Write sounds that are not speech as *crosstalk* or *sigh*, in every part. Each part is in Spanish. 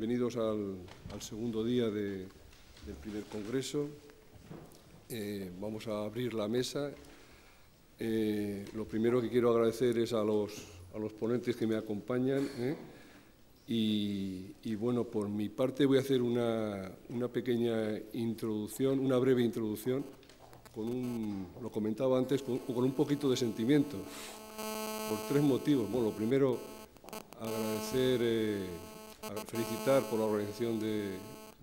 Bienvenidos al, segundo día del primer congreso. Eh, vamos a abrir la mesa. Eh, lo primero que quiero agradecer es a los, ponentes que me acompañan. ¿eh? Y, bueno, por mi parte voy a hacer una, pequeña introducción, una breve introducción, con un, lo comentaba antes, con un poquito de sentimiento, por tres motivos. Bueno, lo primero, agradecer felicitar por la organización de,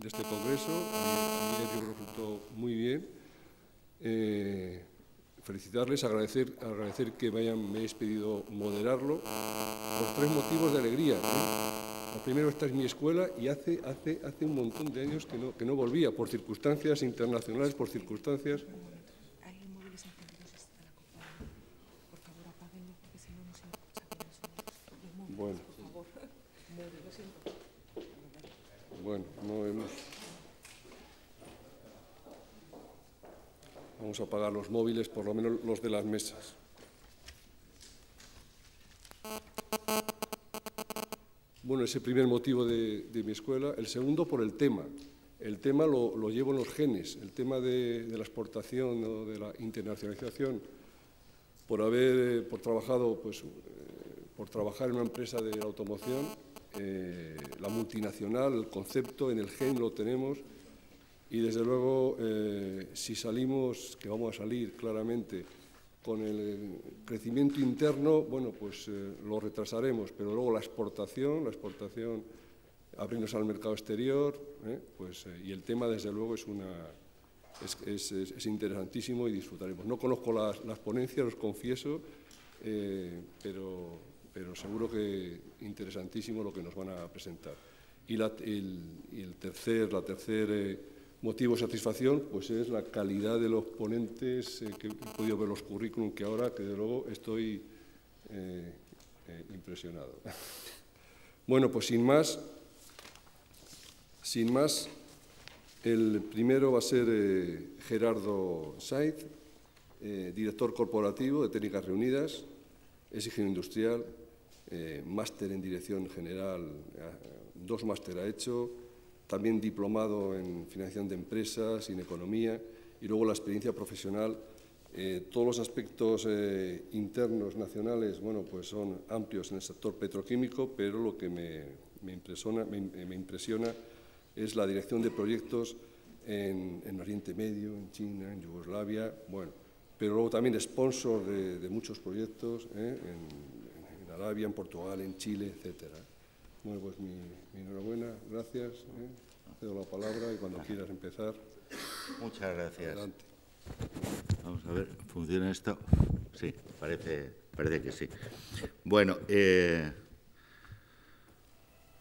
este congreso. A resultó muy bien. Eh, felicitarles, agradecer, agradecer que me, hayan, me hayáis pedido moderarlo por tres motivos de alegría. primero, esta es mi escuela y hace, hace, hace un montón de años que no, que no volvía, por circunstancias internacionales, por circunstancias Bueno, no hemos... Vamos a apagar los móviles, por lo menos los de las mesas. Bueno, ese primer motivo de, mi escuela. El segundo, por el tema. El tema lo, llevo en los genes. El tema de, la exportación o de la internacionalización, por haber, eh, por trabajado, pues, eh, por trabajar en una empresa de automoción, eh, la multinacional, el concepto, en el gen lo tenemos y desde luego eh, si salimos, que vamos a salir claramente con el crecimiento interno, bueno, pues eh, lo retrasaremos, pero luego la exportación, la exportación, abrirnos al mercado exterior, pues, y el tema desde luego es una... Es, es, es interesantísimo y disfrutaremos. No conozco las, las ponencias, los confieso, pero pero seguro que interesantísimo lo que nos van a presentar. Y, el, tercer, eh, motivo de satisfacción pues es la calidad de los ponentes, eh, que he podido ver los currículum que ahora, que de luego estoy eh, impresionado. *laughs* Bueno, pues sin más, sin más, el primero va a ser Gerardo Said, director corporativo de Técnicas Reunidas, es industrial, eh, máster en dirección general, eh, dos máster ha hecho, también diplomado en financiación de empresas y en economía, y luego la experiencia profesional. Eh, todos los aspectos internos nacionales bueno, pues son amplios en el sector petroquímico, pero lo que me, impresiona, me, impresiona, es la dirección de proyectos en, Oriente Medio, en China, en Yugoslavia, bueno, pero luego también sponsor de, muchos proyectos en, Arabia, en Portugal, en Chile, etcétera. Bueno, pues mi, enhorabuena, gracias. ¿eh? Cedo la palabra y cuando quieras empezar. Muchas gracias. Adelante. Vamos a ver, ¿funciona esto? Sí, parece, parece que sí. Bueno, eh,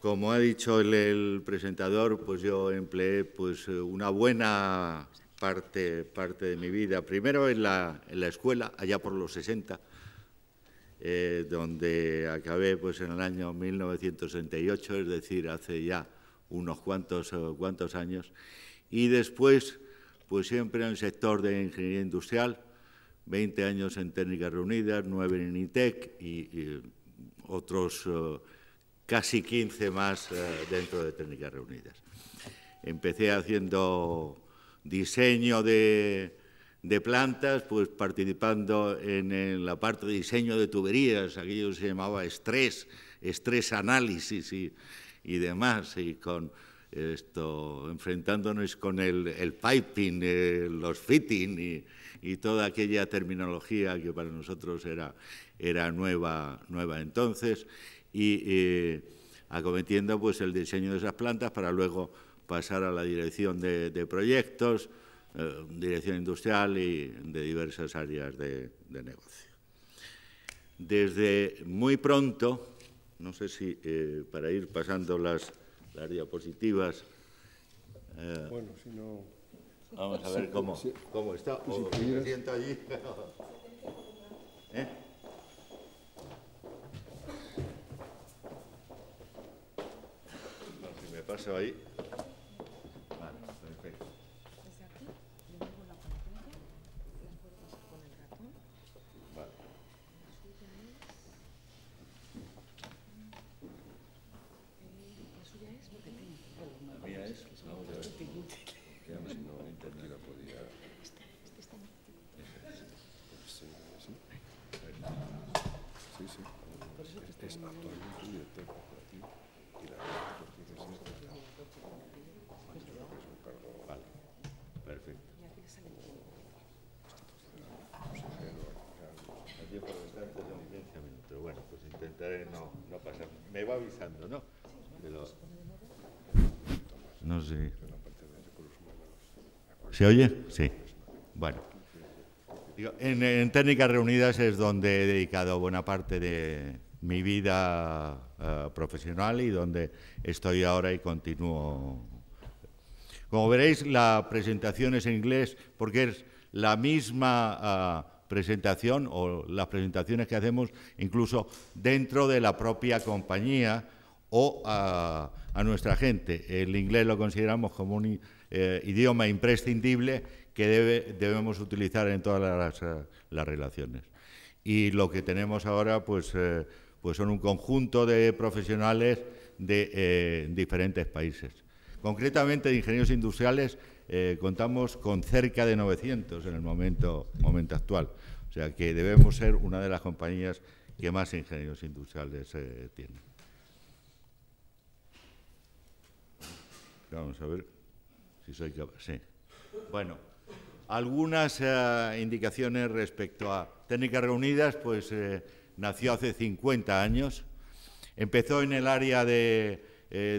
como ha dicho el, presentador, pues yo empleé pues, una buena parte, parte de mi vida. Primero en la, en la escuela, allá por los 60, eh, donde acabé pues, en el año 1968, es decir, hace ya unos cuantos, eh, cuantos años, y después, pues siempre en el sector de ingeniería industrial, 20 años en Técnicas Reunidas, 9 en INITEC y, otros eh, casi 15 más dentro de Técnicas Reunidas. Empecé haciendo diseño de de plantas, pues participando en, la parte de diseño de tuberías, aquello se llamaba estrés, estrés análisis y, demás, y con esto, enfrentándonos con el, piping, eh, los fitting y, toda aquella terminología que para nosotros era, era nueva, nueva entonces, y eh, acometiendo pues el diseño de esas plantas para luego pasar a la dirección de proyectos, eh, dirección industrial y de diversas áreas de, negocio. Desde muy pronto, no sé si eh, para ir pasando las, diapositivas... Eh, bueno, si no... Vamos a ver cómo, está. O si oh, me siento allí. *laughs* ¿Eh? si me paso ahí. Eh, no, no pasa. Me va avisando, ¿no? No sé. ¿Se oye? Sí. Bueno. en, Técnicas Reunidas es donde he dedicado buena parte de mi vida eh, profesional y donde estoy ahora y continúo. Como veréis, la presentación es en inglés porque es la misma... Ah, presentación o las presentaciones que hacemos incluso dentro de la propia compañía o a, nuestra gente. El inglés lo consideramos como un eh, idioma imprescindible que debemos utilizar en todas las, relaciones. Y lo que tenemos ahora pues, eh, pues son un conjunto de profesionales de eh, diferentes países. Concretamente, de ingenieros industriales, contamos con cerca de 900 en el momento actual. O sea que debemos ser una de las compañías que más ingenieros industriales eh, tiene. Vamos a ver si soy capaz. Sí. Bueno, algunas eh, indicaciones respecto a Técnicas Reunidas, pues eh, nació hace 50 años. Empezó en el área de,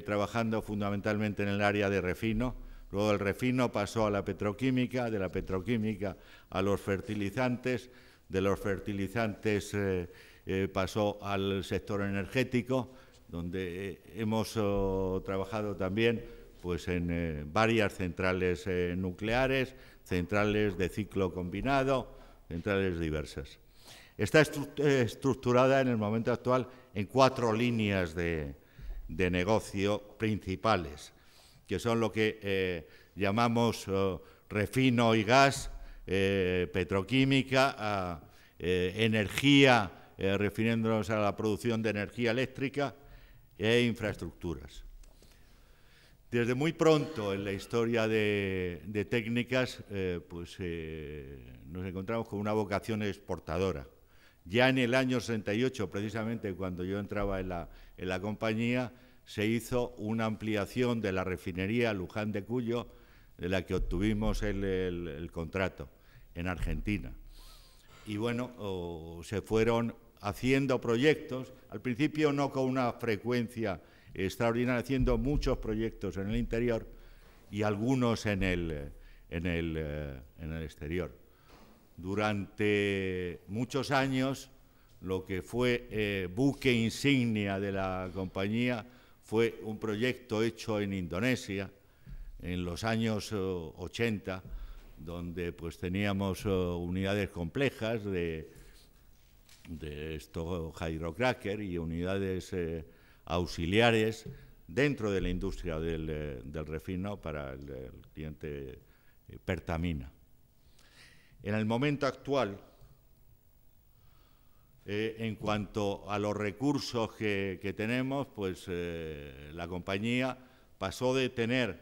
trabajando fundamentalmente en el área de refino, Luego el refino pasó a la petroquímica, de la petroquímica a los fertilizantes, de los fertilizantes eh, eh, pasó al sector energético, donde eh, hemos oh, trabajado también pues, en varias centrales nucleares, centrales de ciclo combinado, centrales diversas. Está estructurada en el momento actual en cuatro líneas de negocio principales que son lo que eh, llamamos eh, refino y gas, eh, petroquímica, energía, refiriéndonos a la producción de energía eléctrica e infraestructuras. Desde muy pronto en la historia de, técnicas pues, nos encontramos con una vocación exportadora. Ya en el año 68, precisamente cuando yo entraba en la compañía, se hizo una ampliación de la refinería Luján de Cuyo, de la que obtuvimos el, contrato en Argentina. Y bueno, se fueron haciendo proyectos, al principio no con una frecuencia extraordinaria, haciendo muchos proyectos en el interior y algunos en el, en el, eh, exterior. Durante muchos años, lo que fue eh, buque insignia de la compañía fue un proyecto hecho en Indonesia en los años 80, eh, donde pues teníamos eh, unidades complejas de, de estos hydrocracker y unidades eh, auxiliares dentro de la industria del, refino para el cliente Pertamina. En el momento actual, eh, en cuanto a los recursos que, tenemos, pues eh, la compañía pasó de tener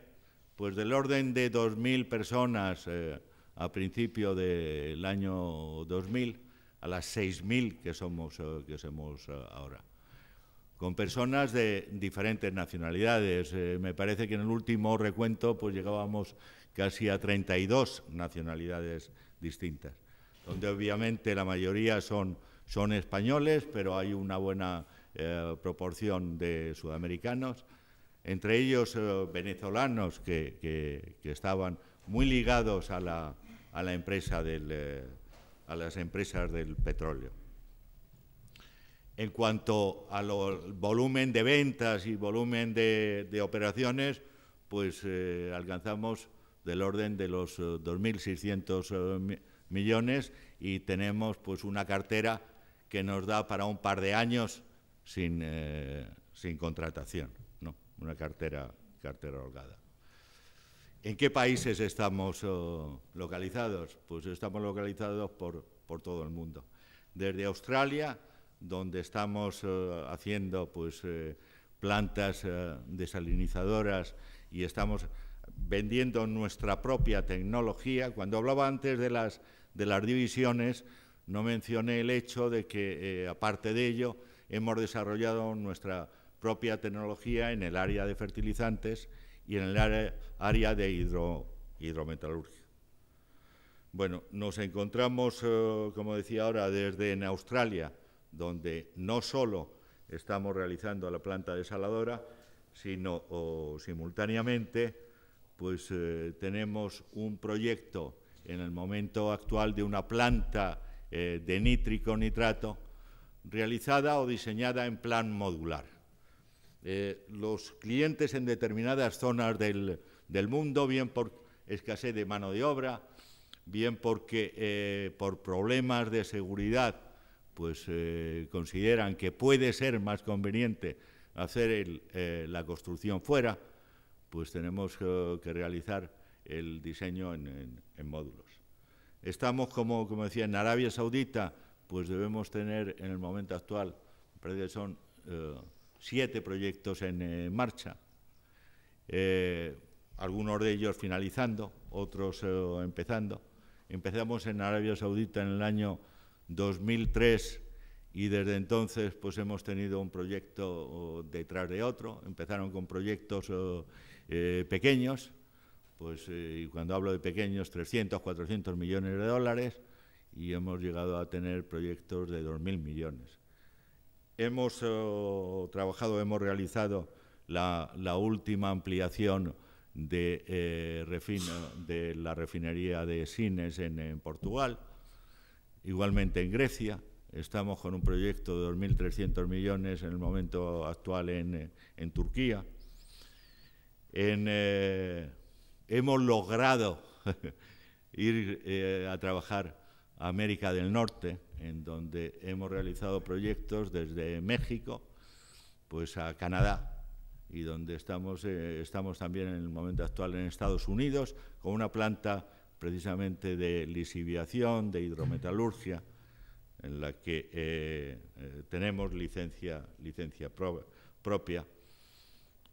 pues del orden de 2.000 personas eh, a principio del año 2000 a las 6.000 que somos, que somos ahora, con personas de diferentes nacionalidades. me parece que en el último recuento pues llegábamos casi a 32 nacionalidades distintas, donde obviamente la mayoría son son españoles, pero hay una buena eh, proporción de sudamericanos, entre ellos eh, venezolanos que, estaban muy ligados a, la, empresa eh, a las empresas del petróleo. En cuanto al volumen de ventas y volumen de, operaciones, pues alcanzamos del orden de los 2.600 millones y tenemos pues una cartera que nos da para un par de años sin, eh, contratación, una cartera, cartera holgada. ¿En qué países estamos oh, localizados? Pues estamos localizados por, todo el mundo. Desde Australia, donde estamos oh, haciendo pues, eh, plantas eh, desalinizadoras y estamos vendiendo nuestra propia tecnología. Cuando hablaba antes de las, de las divisiones, no mencioné el hecho de que, eh, aparte de ello, hemos desarrollado nuestra propia tecnología en el área de fertilizantes y en el área de hidrometalurgia. Bueno, nos encontramos, eh, como decía ahora, desde en Australia, donde no solo estamos realizando la planta desaladora, sino simultáneamente pues eh, tenemos un proyecto en el momento actual de una planta eh, de nítrico nitrato, realizada o diseñada en plan modular. Eh, los clientes en determinadas zonas del, mundo, bien por escasez de mano de obra, bien porque eh, por problemas de seguridad, pues consideran que puede ser más conveniente hacer la construcción fuera, pues tenemos que realizar el diseño en, en módulos. Estamos, como, decía, en Arabia Saudita, pues debemos tener en el momento actual, parece que son eh, siete proyectos en eh, marcha, eh, algunos de ellos finalizando, otros empezando. Empezamos en Arabia Saudita en el año 2003 y desde entonces pues hemos tenido un proyecto oh, detrás de otro. Empezaron con proyectos oh, pequeños, pues eh, y cuando hablo de pequeños, 300, 400 millones de dólares y hemos llegado a tener proyectos de 2.000 millones. Hemos eh, trabajado, hemos realizado la, última ampliación eh, de, la refinería de Sines en, Portugal, igualmente en Grecia. Estamos con un proyecto de 2.300 millones en el momento actual en, Turquía. En, hemos logrado *laughs* ir eh, a trabajar a América del Norte, en donde hemos realizado proyectos desde México pues a Canadá y donde estamos, eh, estamos también en el momento actual en Estados Unidos con una planta precisamente de lisiviación, de hidrometalurgia, en la que eh, tenemos licencia, licencia propia.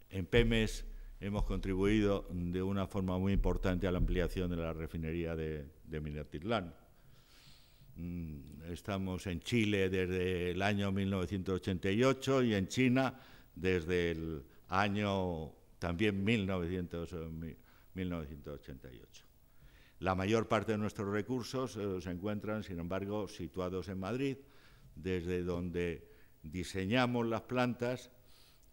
En PEMES hemos contribuido de una forma muy importante a la ampliación de la refinería de, de Minatitlán. Mm, estamos en Chile desde el año 1988 y en China desde el año también 1988. Eh, la mayor parte de nuestros recursos eh, se encuentran, sin embargo, situados en Madrid, desde donde diseñamos las plantas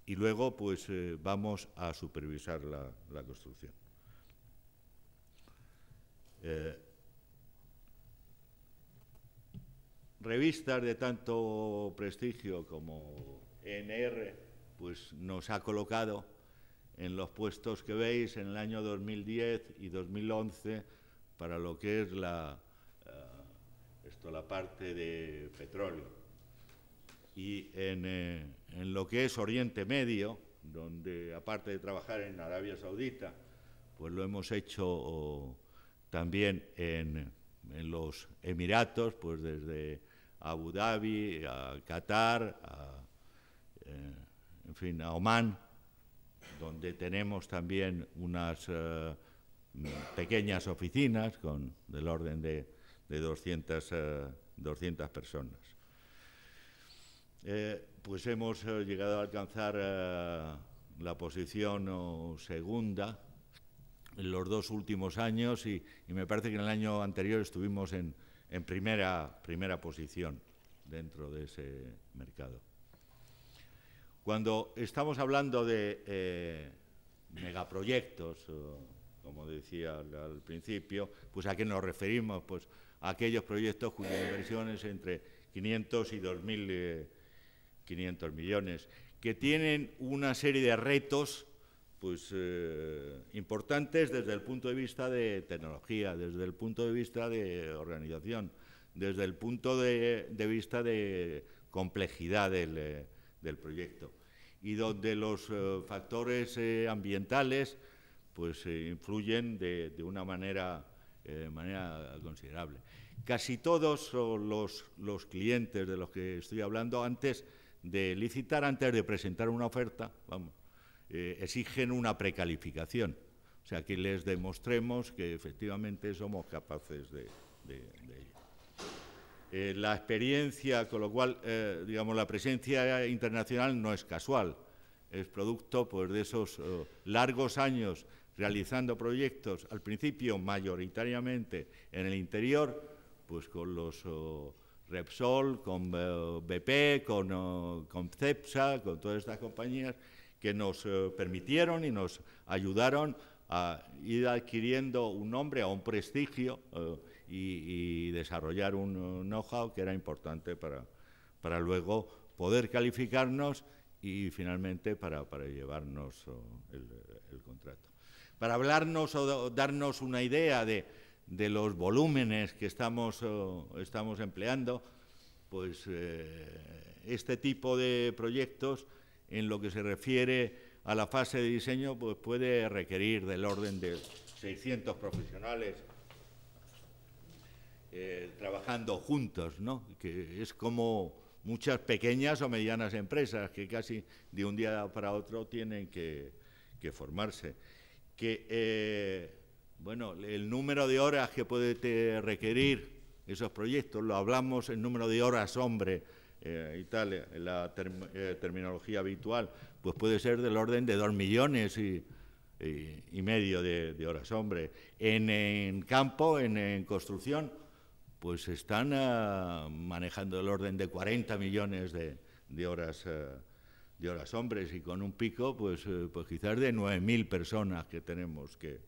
y luego pues eh, vamos a supervisar la, construcción. Eh, revistas de tanto prestigio como NR pues nos ha colocado en los puestos que veis en el año 2010 y 2011 para lo que es la, eh, esto, la parte de petróleo y eh, en, lo que es Oriente Medio, donde aparte de trabajar en Arabia Saudita, pues lo hemos hecho también en, los Emiratos, pues desde Abu Dhabi a Qatar, eh, en fin, a Oman, donde tenemos también unas eh, pequeñas oficinas con del orden de, de 200 personas. Eh, pues hemos eh, llegado a alcanzar eh, la posición segunda en los dos últimos años y, me parece que en el año anterior estuvimos en, primera, primera posición dentro de ese mercado. Cuando estamos hablando de megaproyectos, como decía al, principio, pues a qué nos referimos, pues a aquellos proyectos cuyas inversiones entre 500 y 2.000 500 millones, que tienen una serie de retos pues, eh, importantes desde el punto de vista de tecnología, desde el punto de vista de organización, desde el punto de, vista de complejidad eh, del, proyecto y donde los eh, factores ambientales pues influyen de, una manera, considerable. Casi todos los clientes de los que estoy hablando antes de licitar antes de presentar una oferta, vamos, eh, exigen una precalificación. O sea, que les demostremos que efectivamente somos capaces de, ello. Eh, la experiencia, con lo cual, eh, digamos, la presencia internacional no es casual, es producto pues, de esos oh, largos años realizando proyectos, al principio mayoritariamente en el interior, pues con los... Oh, Repsol, con eh, BP, eh, con, CEPSA, con todas estas compañías que nos eh, permitieron y nos ayudaron a ir adquiriendo un nombre, a un prestigio y, desarrollar un know-how que era importante para, para luego poder calificarnos y finalmente para, llevarnos el, contrato. Para hablarnos o darnos una idea de de los volúmenes que estamos, eh, estamos empleando, pues eh, este tipo de proyectos en lo que se refiere a la fase de diseño pues puede requerir del orden de 600 profesionales eh, trabajando juntos, ¿no? que es como muchas pequeñas o medianas empresas que casi de un día para otro tienen que, que formarse. Que bueno, el número de horas que puede requerir esos proyectos, lo hablamos, en número de horas hombre eh, y tal, en eh, la eh, terminología habitual, pues puede ser del orden de dos millones y, medio de, horas hombre. En, campo, en, construcción, pues están manejando el orden de 40 millones de, horas de horas hombres y con un pico, pues, pues quizás de 9.000 personas que tenemos que,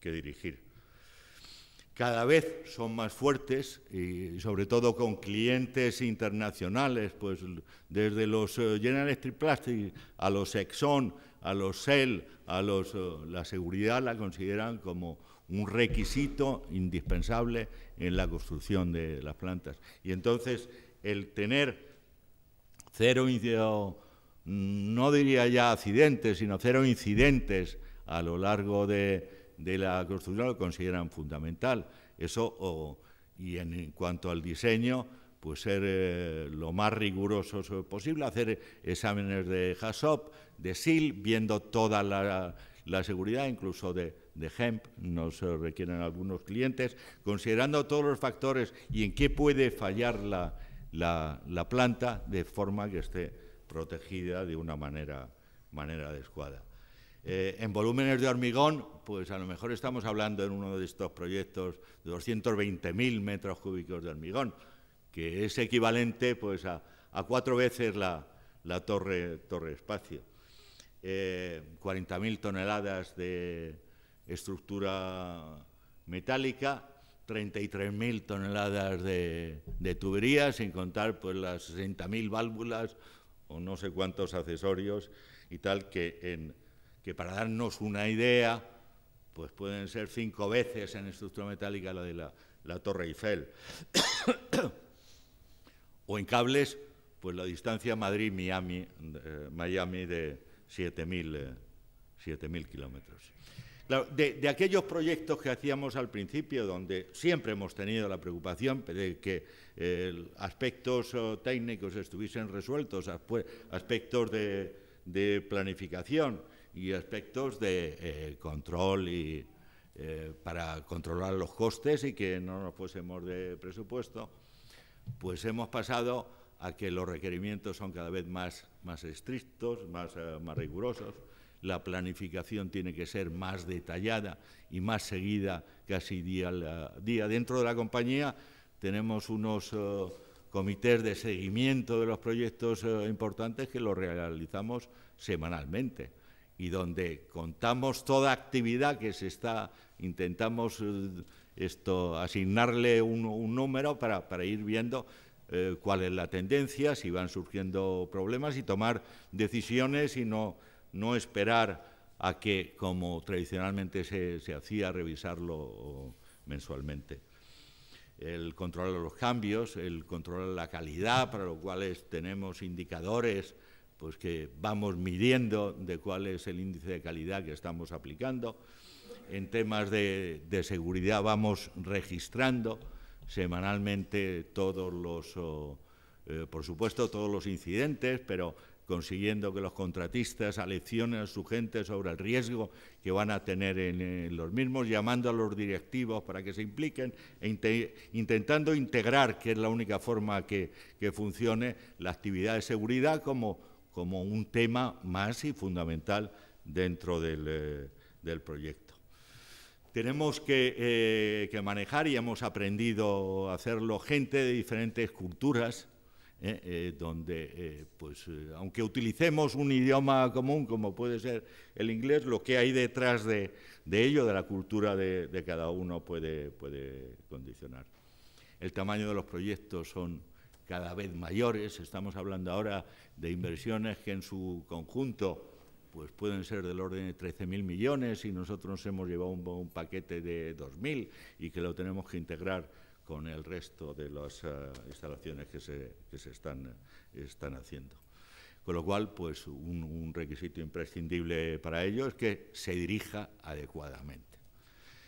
que dirigir. Cada vez son más fuertes y sobre todo con clientes internacionales, pues desde los eh, General Electric Plastic a los Exxon, a los Shell, a los eh, la seguridad la consideran como un requisito indispensable en la construcción de las plantas. Y entonces el tener cero mm, no diría ya accidentes, sino cero incidentes a lo largo de, de la construcción lo consideran fundamental. Eso, y en cuanto al diseño, pues ser eh, lo más riguroso posible, hacer exámenes de HASOP, de SIL, viendo toda la, seguridad, incluso de, de hemp, nos requieren algunos clientes, considerando todos los factores y en qué puede fallar la, la planta de forma que esté protegida de una manera, manera adecuada. Eh, en volúmenes de hormigón, pues a lo mejor estamos hablando en uno de estos proyectos de 220.000 metros cúbicos de hormigón, que es equivalente pues, a, cuatro veces la, torre, torre espacio. 40.000 eh, toneladas de estructura metálica, 33.000 toneladas de, de tuberías, sin contar pues, las 60.000 válvulas o no sé cuántos accesorios y tal que en que para darnos una idea, pues pueden ser cinco veces en estructura metálica la de la, Torre Eiffel. *coughs* o en cables, pues la distancia Madrid-Miami eh, de 7.000 eh, kilómetros. de, aquellos proyectos que hacíamos al principio, donde siempre hemos tenido la preocupación de que eh, aspectos técnicos estuviesen resueltos, aspectos de planificación, y aspectos de eh, control y eh, para controlar los costes y que no nos fuésemos de presupuesto, pues hemos pasado a que los requerimientos son cada vez más, más estrictos, más, eh, más rigurosos, la planificación tiene que ser más detallada y más seguida casi día a día. Dentro de la compañía tenemos unos comités de seguimiento de los proyectos importantes que los realizamos semanalmente y donde contamos toda actividad que se está, intentamos eh, esto, asignarle un, número para, ir viendo eh, cuál es la tendencia, si van surgiendo problemas y tomar decisiones y no, no esperar a que, como tradicionalmente se, se hacía, revisarlo mensualmente. El controlar los cambios, el controlar la calidad, para los cuales tenemos indicadores pues que vamos midiendo de cuál es el índice de calidad que estamos aplicando. En temas de, seguridad vamos registrando semanalmente todos los, eh, por supuesto, todos los incidentes, pero consiguiendo que los contratistas aleccionen a su gente sobre el riesgo que van a tener en, los mismos, llamando a los directivos para que se impliquen e intentando integrar, que es la única forma que, que funcione, la actividad de seguridad como como un tema más y fundamental dentro del, eh, proyecto. Tenemos eh, que, manejar y hemos aprendido a hacerlo gente de diferentes culturas, eh, donde, pues, aunque utilicemos un idioma común como puede ser el inglés, lo que hay detrás de, ello, de la cultura de, de cada uno, puede, puede condicionar. El tamaño de los proyectos son cada vez mayores. Estamos hablando ahora de inversiones que en su conjunto pues pueden ser del orden de 13.000 millones y nosotros hemos llevado un, paquete de 2.000 y que lo tenemos que integrar con el resto de las eh, instalaciones que se, eh, están, haciendo. Con lo cual, pues un, requisito imprescindible para ello es que se dirija adecuadamente.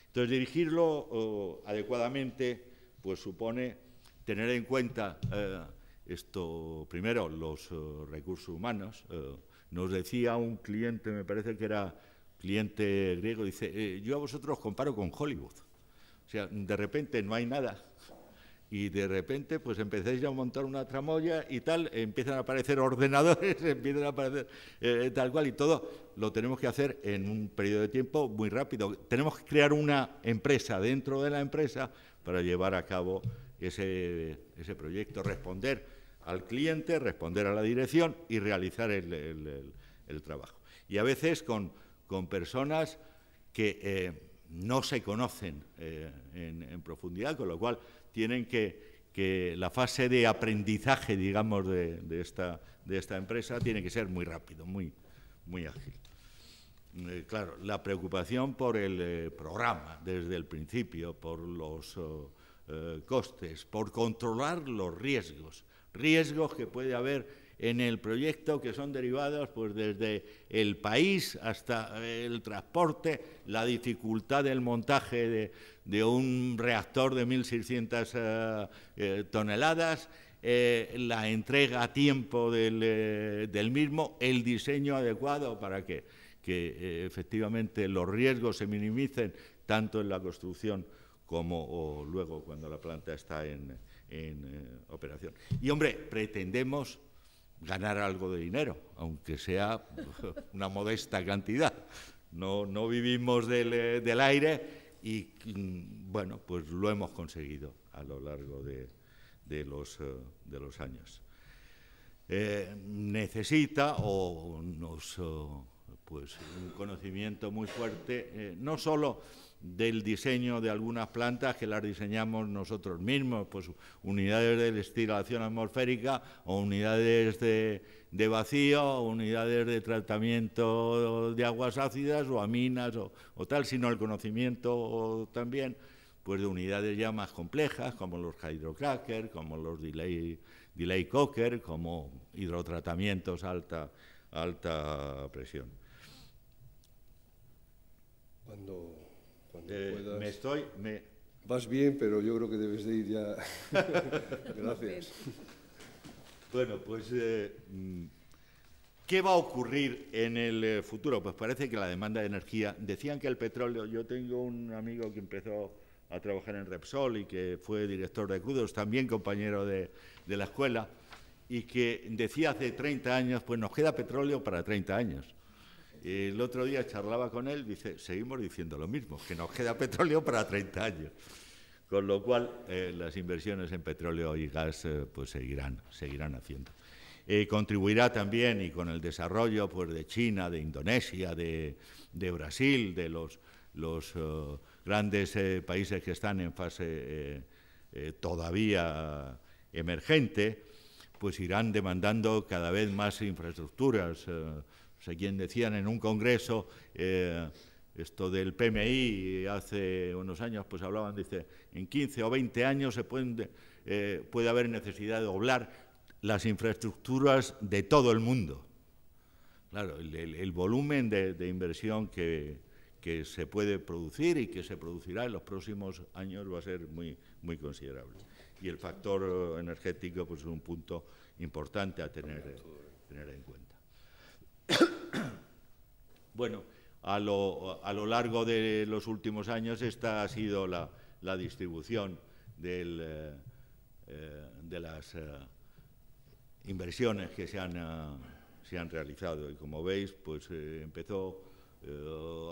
Entonces, dirigirlo eh, adecuadamente pues supone tener en cuenta eh, esto, primero, los eh, recursos humanos. Eh, nos decía un cliente, me parece que era cliente griego, dice, yo a vosotros comparo con Hollywood. O sea, de repente no hay nada y de repente pues empecéis a montar una tramoya y tal, empiezan a aparecer ordenadores, *laughs* empiezan a aparecer tal cual y todo lo tenemos que hacer en un periodo de tiempo muy rápido. Tenemos que crear una empresa dentro de la empresa para llevar a cabo ese, ese proyecto, responder al cliente, responder a la dirección y realizar el, trabajo. Y a veces con, con personas que eh, no se conocen eh, en, profundidad, con lo cual tienen que, que la fase de aprendizaje, digamos, de, esta, de esta empresa tiene que ser muy rápido, muy, muy ágil. Eh, claro, la preocupación por el programa desde el principio, por los... Oh, eh, costes, por controlar los riesgos, riesgos que puede haber en el proyecto que son derivados pues desde el país hasta eh, el transporte, la dificultad del montaje de, un reactor de 1.600 eh, toneladas, la entrega a tiempo del, mismo, el diseño adecuado para que, que efectivamente los riesgos se minimicen tanto en la construcción como o luego cuando la planta está en, eh, operación. Y hombre, pretendemos ganar algo de dinero, aunque sea *laughs* una modesta cantidad. No, no vivimos del, eh, aire y mm, bueno, pues lo hemos conseguido a lo largo de, de, los, eh, años. necesita o nos oh, pues un conocimiento muy fuerte, no solo del diseño de algunas plantas que las diseñamos nosotros mismos, pues unidades de destilación atmosférica o unidades de, de vacío, unidades de tratamiento de aguas ácidas o aminas o, tal, sino el conocimiento también pues de unidades ya más complejas, como los hydrocrackers, como los delay, delay cocker, como hidrotratamientos alta, alta presión. Cuando eh, me estoy. Me... Vas bien, pero yo creo que debes de ir ya. *laughs* Gracias. Bueno, pues. Eh, mm, ¿Qué va a ocurrir en el eh, futuro? Pues parece que la demanda de energía. Decían que el petróleo. Yo tengo un amigo que empezó a trabajar en Repsol y que fue director de crudos, también compañero de la escuela, y que decía hace 30 años, pues nos queda petróleo para 30 años. El otro día charlaba con él, dice, seguimos diciendo lo mismo, que nos queda petróleo para 30 años. Con lo cual, eh, las inversiones en petróleo y gas eh, pues seguirán, seguirán haciendo. Eh, contribuirá también y con el desarrollo pues, de China, de Indonesia, de, Brasil, de los, grandes países que están en fase todavía emergente, pues irán demandando cada vez más infraestructuras. O sea, quien decían en un congreso eh, esto del PMI hace unos años, pues hablaban, dice, en 15 o 20 años se eh, puede haber necesidad de doblar las infraestructuras de todo el mundo. Claro, el, volumen de, inversión que, se puede producir y que se producirá en los próximos años va a ser muy, muy considerable. Y el factor energético pues, es un punto importante a tener en cuenta. *coughs* bueno, a lo, largo de los últimos años esta ha sido la, distribución del, eh, eh, de las eh, inversiones que se han, realizado. Y como veis, pues empezó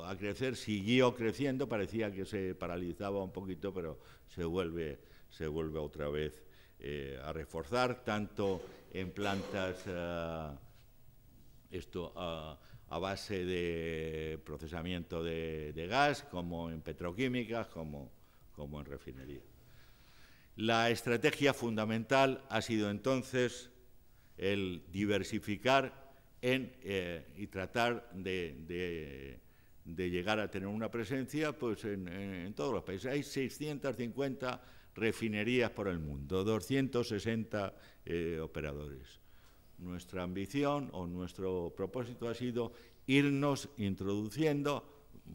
a crecer, siguió creciendo, parecía que se paralizaba un poquito, pero se vuelve, se vuelve otra vez a reforzar, tanto en plantas esto a, base de procesamiento de, gas, como en petroquímicas, como, en refinería. La estrategia fundamental ha sido entonces el diversificar eh, y tratar de, llegar a tener una presencia pues, en, todos los países. Hay 650 refinerías por el mundo, 260 eh, operadores nuestra ambición o nuestro propósito ha sido irnos introduciendo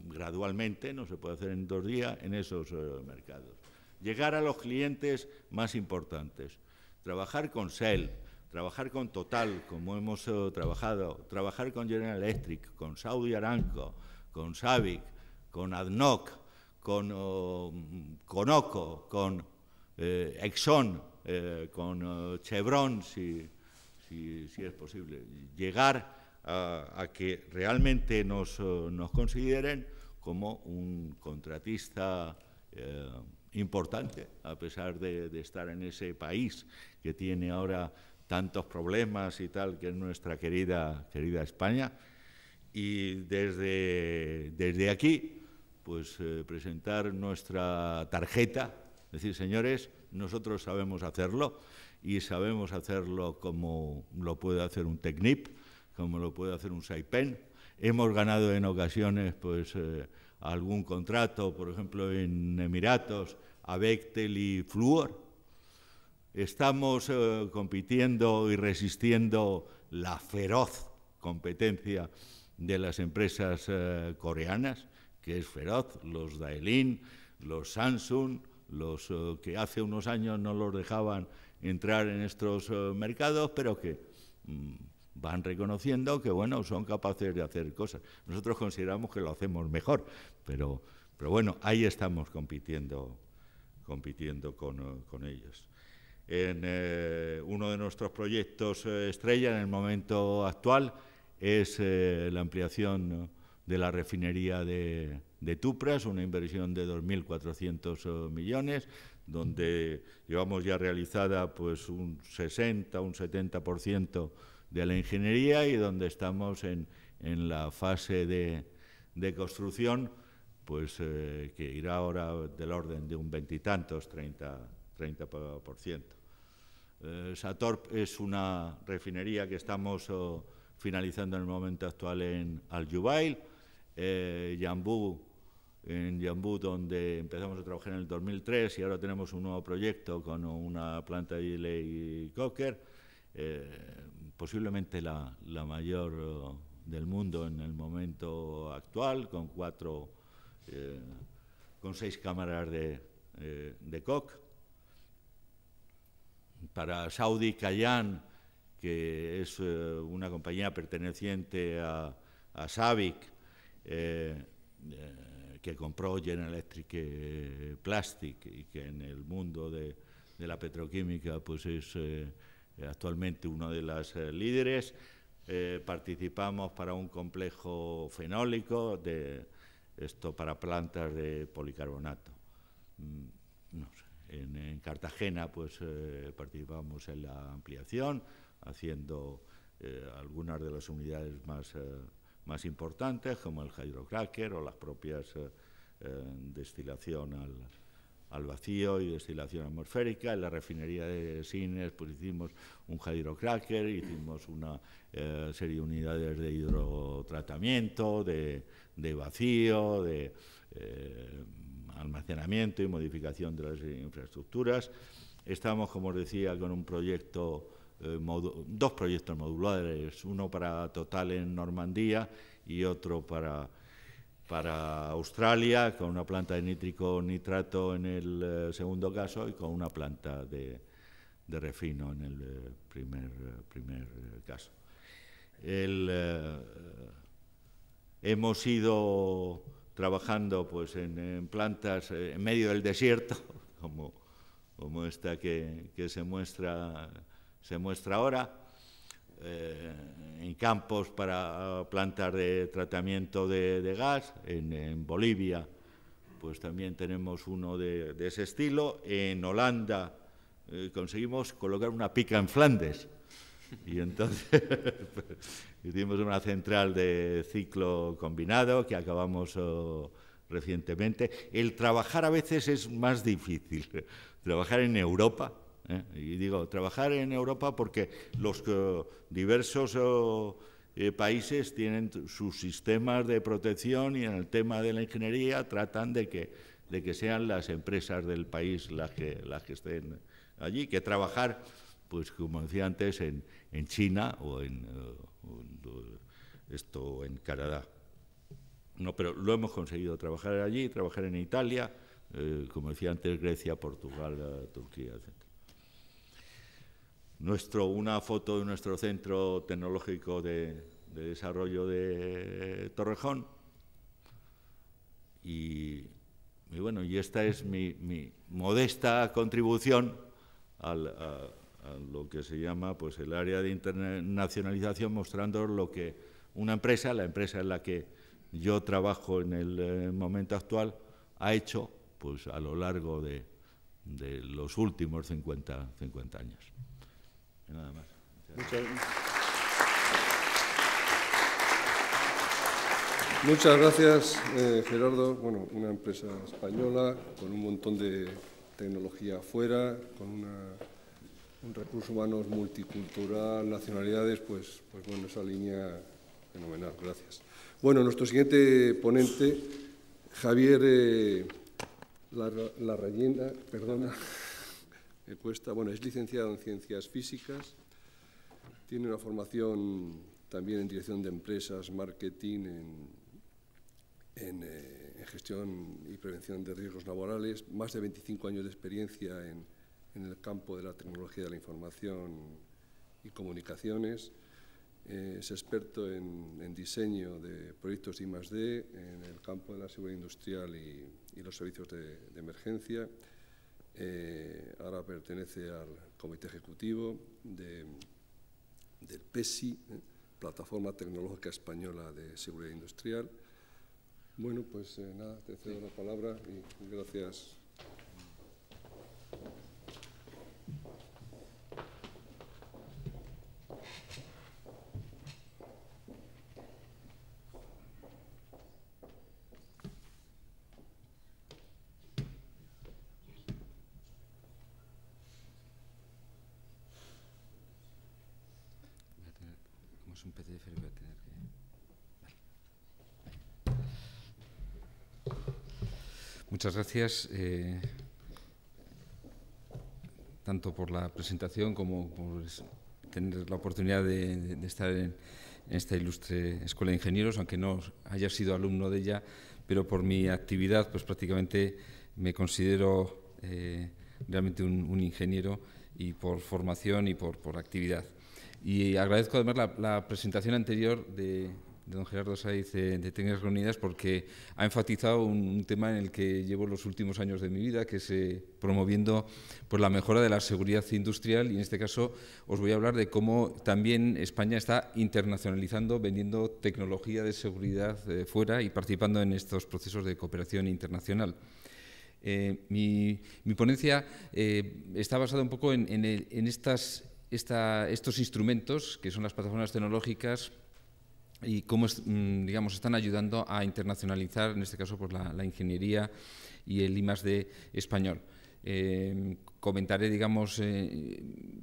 gradualmente, no se puede hacer en dos días, en esos eh, mercados. Llegar a los clientes más importantes, trabajar con Shell, trabajar con Total, como hemos eh, trabajado, trabajar con General Electric, con Saudi Aramco, con Savic, con ADNOC, con, Conoco, oh, con eh, Exxon, con oh, Chevron, si si, es posible, llegar a, que realmente nos, eh, nos, consideren como un contratista eh, importante, a pesar de, estar en ese país que tiene ahora tantos problemas y tal, que es nuestra querida, querida España. Y desde, aquí, pues eh, presentar nuestra tarjeta, decir, señores, nosotros sabemos hacerlo y sabemos hacerlo como lo puede hacer un Technip, como lo puede hacer un Saipen. Hemos ganado en ocasiones pues, eh, algún contrato, por ejemplo en Emiratos, a Bechtel y Fluor. Estamos eh, compitiendo y resistiendo la feroz competencia de las empresas eh, coreanas, que es feroz, los Daelin, los Samsung, los que hace unos años no los dejaban entrar en estos eh, mercados, pero que mm, van reconociendo que, bueno, son capaces de hacer cosas. Nosotros consideramos que lo hacemos mejor, pero, pero bueno, ahí estamos compitiendo, compitiendo con, eh, ellos. Eh, uno de nuestros proyectos estrella en el momento actual es la ampliación de la refinería de, de Tupras, una inversión de 2.400 millones, donde llevamos ya realizada pues un 60, un 70% de la ingeniería y donde estamos en, en la fase de, de construcción, pues eh, que irá ahora del orden de un veintitantos, 30, 30%. Eh, Satorp es una refinería que estamos oh, finalizando en el momento actual en Al-Jubail. Eh, en Jambú, donde empezamos a trabajar en el 2003 y ahora tenemos un nuevo proyecto con una planta de ley cocker, eh, posiblemente la, mayor eh, del mundo en el momento actual, con cuatro, eh, con seis cámaras de, eh, Para Saudi Kayan, que es una compañía perteneciente a, a SAVIC, que compró General Electric eh, Plastic y que en el mundo de, la petroquímica pues es eh, actualmente uno de las eh, líderes. participamos para un complejo fenólico, de, esto para plantas de policarbonato. Mm, en, Cartagena pues participamos en la ampliación, haciendo algunas de las unidades más más importantes, como el hidrocracker o las propias eh, eh destilación al, vacío y destilación atmosférica. En la refinería de Sines pues, hicimos un hidrocracker hicimos una eh, serie de unidades de hidrotratamiento, de, de vacío, de eh, almacenamiento y modificación de las infraestructuras. Estamos, como os decía, con un proyecto eh, dos proyectos modulares, uno para Total en Normandía y otro para, para Australia, con una planta de nítrico nitrato en el eh, segundo caso y con una planta de, refino en el eh, primer, primer caso. hemos ido trabajando pues, en, plantas en medio del desierto, *laughs* como, como esta que, que se muestra se muestra ahora, eh, en campos para plantas de tratamiento de, gas, en, Bolivia pues también tenemos uno de, ese estilo, en Holanda eh, conseguimos colocar una pica en Flandes y entonces *laughs* hicimos una central de ciclo combinado que acabamos oh, recientemente. El trabajar a veces es más difícil, *laughs* trabajar en Europa ¿eh? Y digo, trabajar en Europa porque los eh, diversos eh, países tienen sus sistemas de protección y en el tema de la ingeniería tratan de que, de que sean las empresas del país las que, las que estén allí, que trabajar, pues como decía antes, en, en China o en, esto, en Canadá. No, pero lo hemos conseguido trabajar allí, trabajar en Italia, como decía antes, Grecia, Portugal, Turquía, etc nuestro, una foto de nuestro centro tecnológico de, desarrollo de Torrejón. Y, bueno, y esta es mi, modesta contribución a, lo que se llama pues, el área de internacionalización, mostrando lo que una empresa, la empresa en la que yo trabajo en el eh, momento actual, ha hecho pues, a lo largo de, los últimos 50, 50 años más. Muchas gracias. Eh, Gerardo. Bueno, una empresa española con un montón de tecnología afuera, con un recurso humano multicultural, nacionalidades, pues, pues bueno, esa línea fenomenal. Gracias. Bueno, nuestro siguiente ponente, Javier eh, Larrayena, perdona es licenciado en Ciencias Físicas, tiene una formación también en dirección de empresas, marketing, en, eh, gestión y prevención de riesgos laborales, más de 25 años de experiencia en, el campo de la tecnología de la información y comunicaciones. Eh, es experto en, diseño de proyectos de I+.D. en el campo de la seguridad industrial y, los servicios de emergencia. Eh, ahora pertenece al Comité Ejecutivo de, del PESI, eh, Plataforma Tecnológica Española de Seguridad Industrial. Bueno, pues eh, nada, te cedo la palabra y gracias. Muchas gracias, eh, tanto por la presentación como por tener la oportunidad de, estar en, esta ilustre Escuela de Ingenieros, aunque no haya sido alumno de ella, pero por mi actividad, pues prácticamente me considero eh, realmente un, ingeniero y por formación y por actividad. Y agradezco además la, presentación anterior de, don Gerardo Saiz de, de Reunidas porque ha enfatizado un, tema en el que llevo los últimos años de mi vida, que es eh, promoviendo pues, la mejora de la seguridad industrial y en este caso os voy a hablar de cómo también España está internacionalizando, vendiendo tecnología de seguridad eh, fuera y participando en estos procesos de cooperación internacional. Eh, mi, ponencia está basada un poco en, en estas estos instrumentos, que son las plataformas tecnológicas, y cómo mm, están ayudando a internacionalizar, en este caso, pues, la, ingeniería y el I+D de español. Em, comentaré, digamos, eh,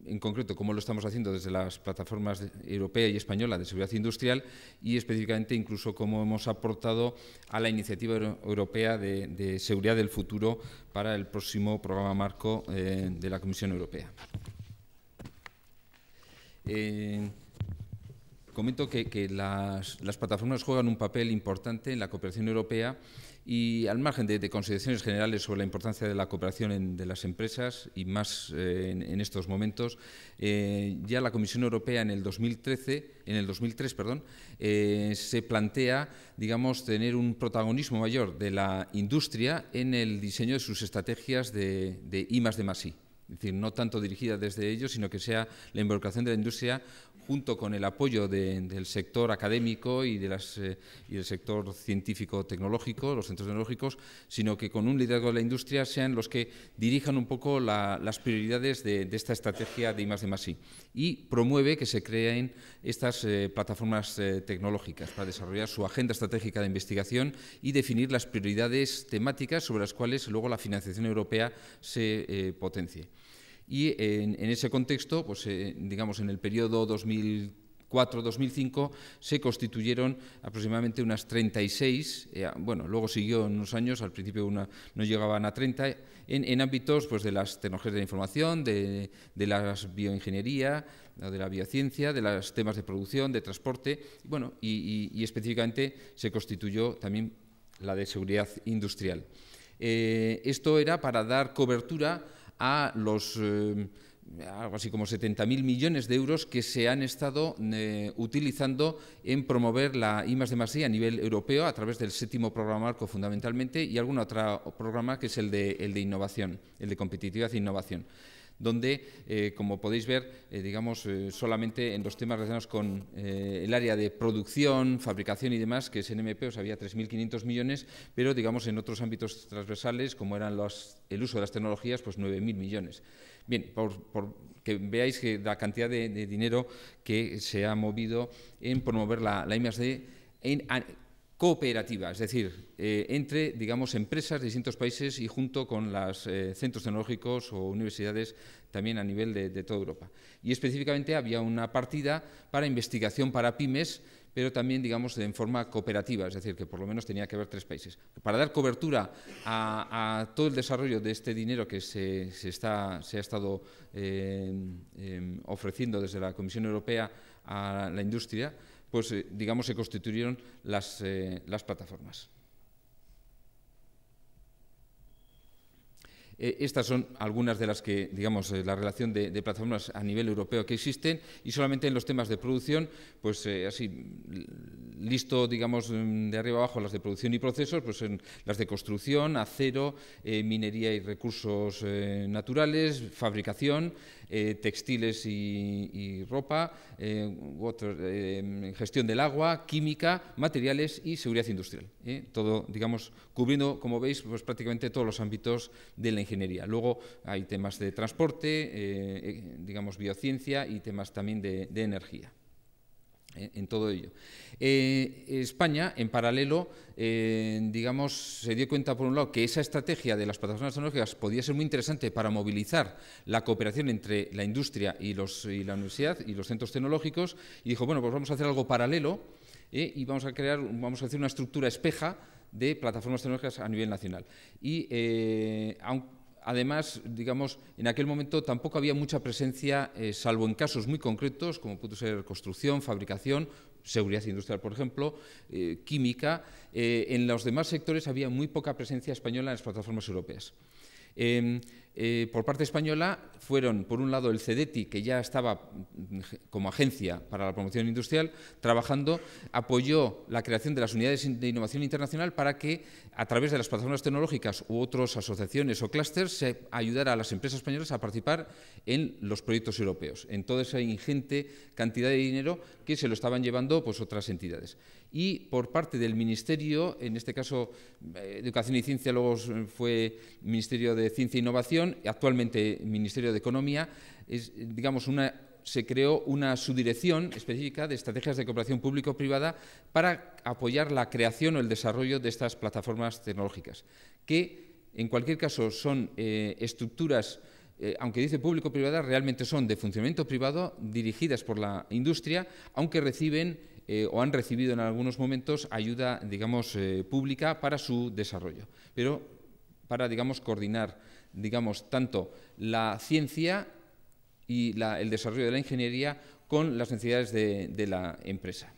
en concreto cómo lo estamos haciendo desde las plataformas europea y española de seguridad industrial y específicamente incluso cómo hemos aportado a la iniciativa europea de, seguridad del futuro para el próximo programa marco eh, de la Comisión Europea. Eh, comento que, las, plataformas juegan un papel importante en la cooperación europea y al margen de, consideraciones generales sobre la importancia de la cooperación de las empresas y más eh, en, estos momentos, eh, ya la Comisión Europea en el 2013, en el 2003, perdón, se plantea, digamos, tener un protagonismo mayor de la industria en el diseño de sus estrategias de, de I+D+I es decir, no tanto dirigida desde ellos, sino que sea la involucración de la industria junto con el apoyo del sector académico y, eh, del sector científico-tecnológico, los centros tecnológicos, sino que con un liderazgo de la industria sean los que dirijan un poco las prioridades de, esta estrategia de I+, de Y promueve que se creen estas eh, plataformas eh, tecnológicas para desarrollar su agenda estratégica de investigación y definir las prioridades temáticas sobre las cuales luego la financiación europea se potencie. Y en, ese contexto, pues, eh, digamos, en el periodo 2004-2005 se constituyeron aproximadamente unas 36, eh, bueno, luego siguió en unos años, al principio no llegaban a 30, en, ámbitos pues, de las tecnologías de la información, de, de la bioingeniería, de la biociencia, de los temas de producción, de transporte, bueno, y, específicamente se constituyó también la de seguridad industrial. Eh, esto era para dar cobertura a los eh, algo así como 70.000 millones de euros que se han estado eh, utilizando en promover la I más de a nivel europeo a través del séptimo programa marco fundamentalmente y algún otro programa que es el de, el de innovación, el de competitividad e innovación donde, eh, como podéis ver, eh, digamos, eh, solamente en los temas relacionados con el área de producción, fabricación y demás, que es NMP, os pues, había 3.500 millones, pero, digamos, en otros ámbitos transversales, como eran los, el uso de las tecnologías, pues 9.000 millones. Bien, por, que veáis que la cantidad de, dinero que se ha movido en promover la, la cooperativa, es decir, eh, entre, digamos, empresas de distintos países y junto con los eh, centros tecnológicos o universidades también a nivel de, toda Europa. Y específicamente había una partida para investigación para pymes, pero también, digamos, en forma cooperativa, es decir, que por lo menos tenía que haber tres países. Para dar cobertura a, todo el desarrollo de este dinero que se, está, se ha estado eh, em, ofreciendo desde la Comisión Europea a la industria, pues eh, digamos se constituyeron las, eh, plataformas. E, estas son algunas de las que, digamos, eh, la relación de, plataformas a nivel europeo que existen y solamente en los temas de producción, pues así, listo, digamos, de arriba abajo las de producción y procesos, pues son las de construcción, acero, minería y recursos naturales, fabricación, eh, textiles y, ropa, eh, eh, gestión del agua, química, materiales y seguridad industrial. Todo, digamos, cubriendo, como veis, pues prácticamente todos los ámbitos de la ingeniería. Luego hay temas de transporte, digamos, biociencia y temas también de energía en todo ello. Eh, España, en paralelo, eh, digamos, se dio cuenta, por un lado, que esa estrategia de las plataformas tecnológicas podía ser muy interesante para movilizar la cooperación entre la industria y, los, la universidad y los centros tecnológicos, y dijo, bueno, pues vamos a hacer algo paralelo eh, y vamos a crear, vamos a hacer una estructura espeja de plataformas tecnológicas a nivel nacional. Y aunque Además, digamos, en aquel momento tampoco había mucha presencia, eh, salvo en casos muy concretos, como puede ser construcción, fabricación, seguridad industrial, por ejemplo, eh, química. Eh, en los demás sectores había muy poca presencia española en las plataformas europeas. Em, eh, por parte española fueron, por un lado, el CEDETI, que ya estaba mm, como agencia para la promoción industrial trabajando, apoyó la creación de las unidades de innovación internacional para que, a través de las plataformas tecnológicas u otras asociaciones o clústeres, se ayudara a las empresas españolas a participar en los proyectos europeos, en toda esa ingente cantidad de dinero que se lo estaban llevando pues, otras entidades. Y por parte del Ministerio, en este caso eh, Educación y Ciencia, luego mm, fue Ministerio de Ciencia e Innovación, actualmente Ministerio de Economía, se creó una subdirección específica de estrategias de cooperación público-privada para apoyar la creación o el desarrollo de estas plataformas tecnológicas, que en cualquier caso son eh, estructuras, eh, aunque dice público-privada, realmente son de funcionamiento privado, dirigidas por la industria, aunque reciben eh, o han recibido en algunos momentos ayuda, digamos, pública para su desarrollo. Pero para, coordinar digamos, tanto la ciencia y el desarrollo de la ingeniería con las necesidades de, la empresa.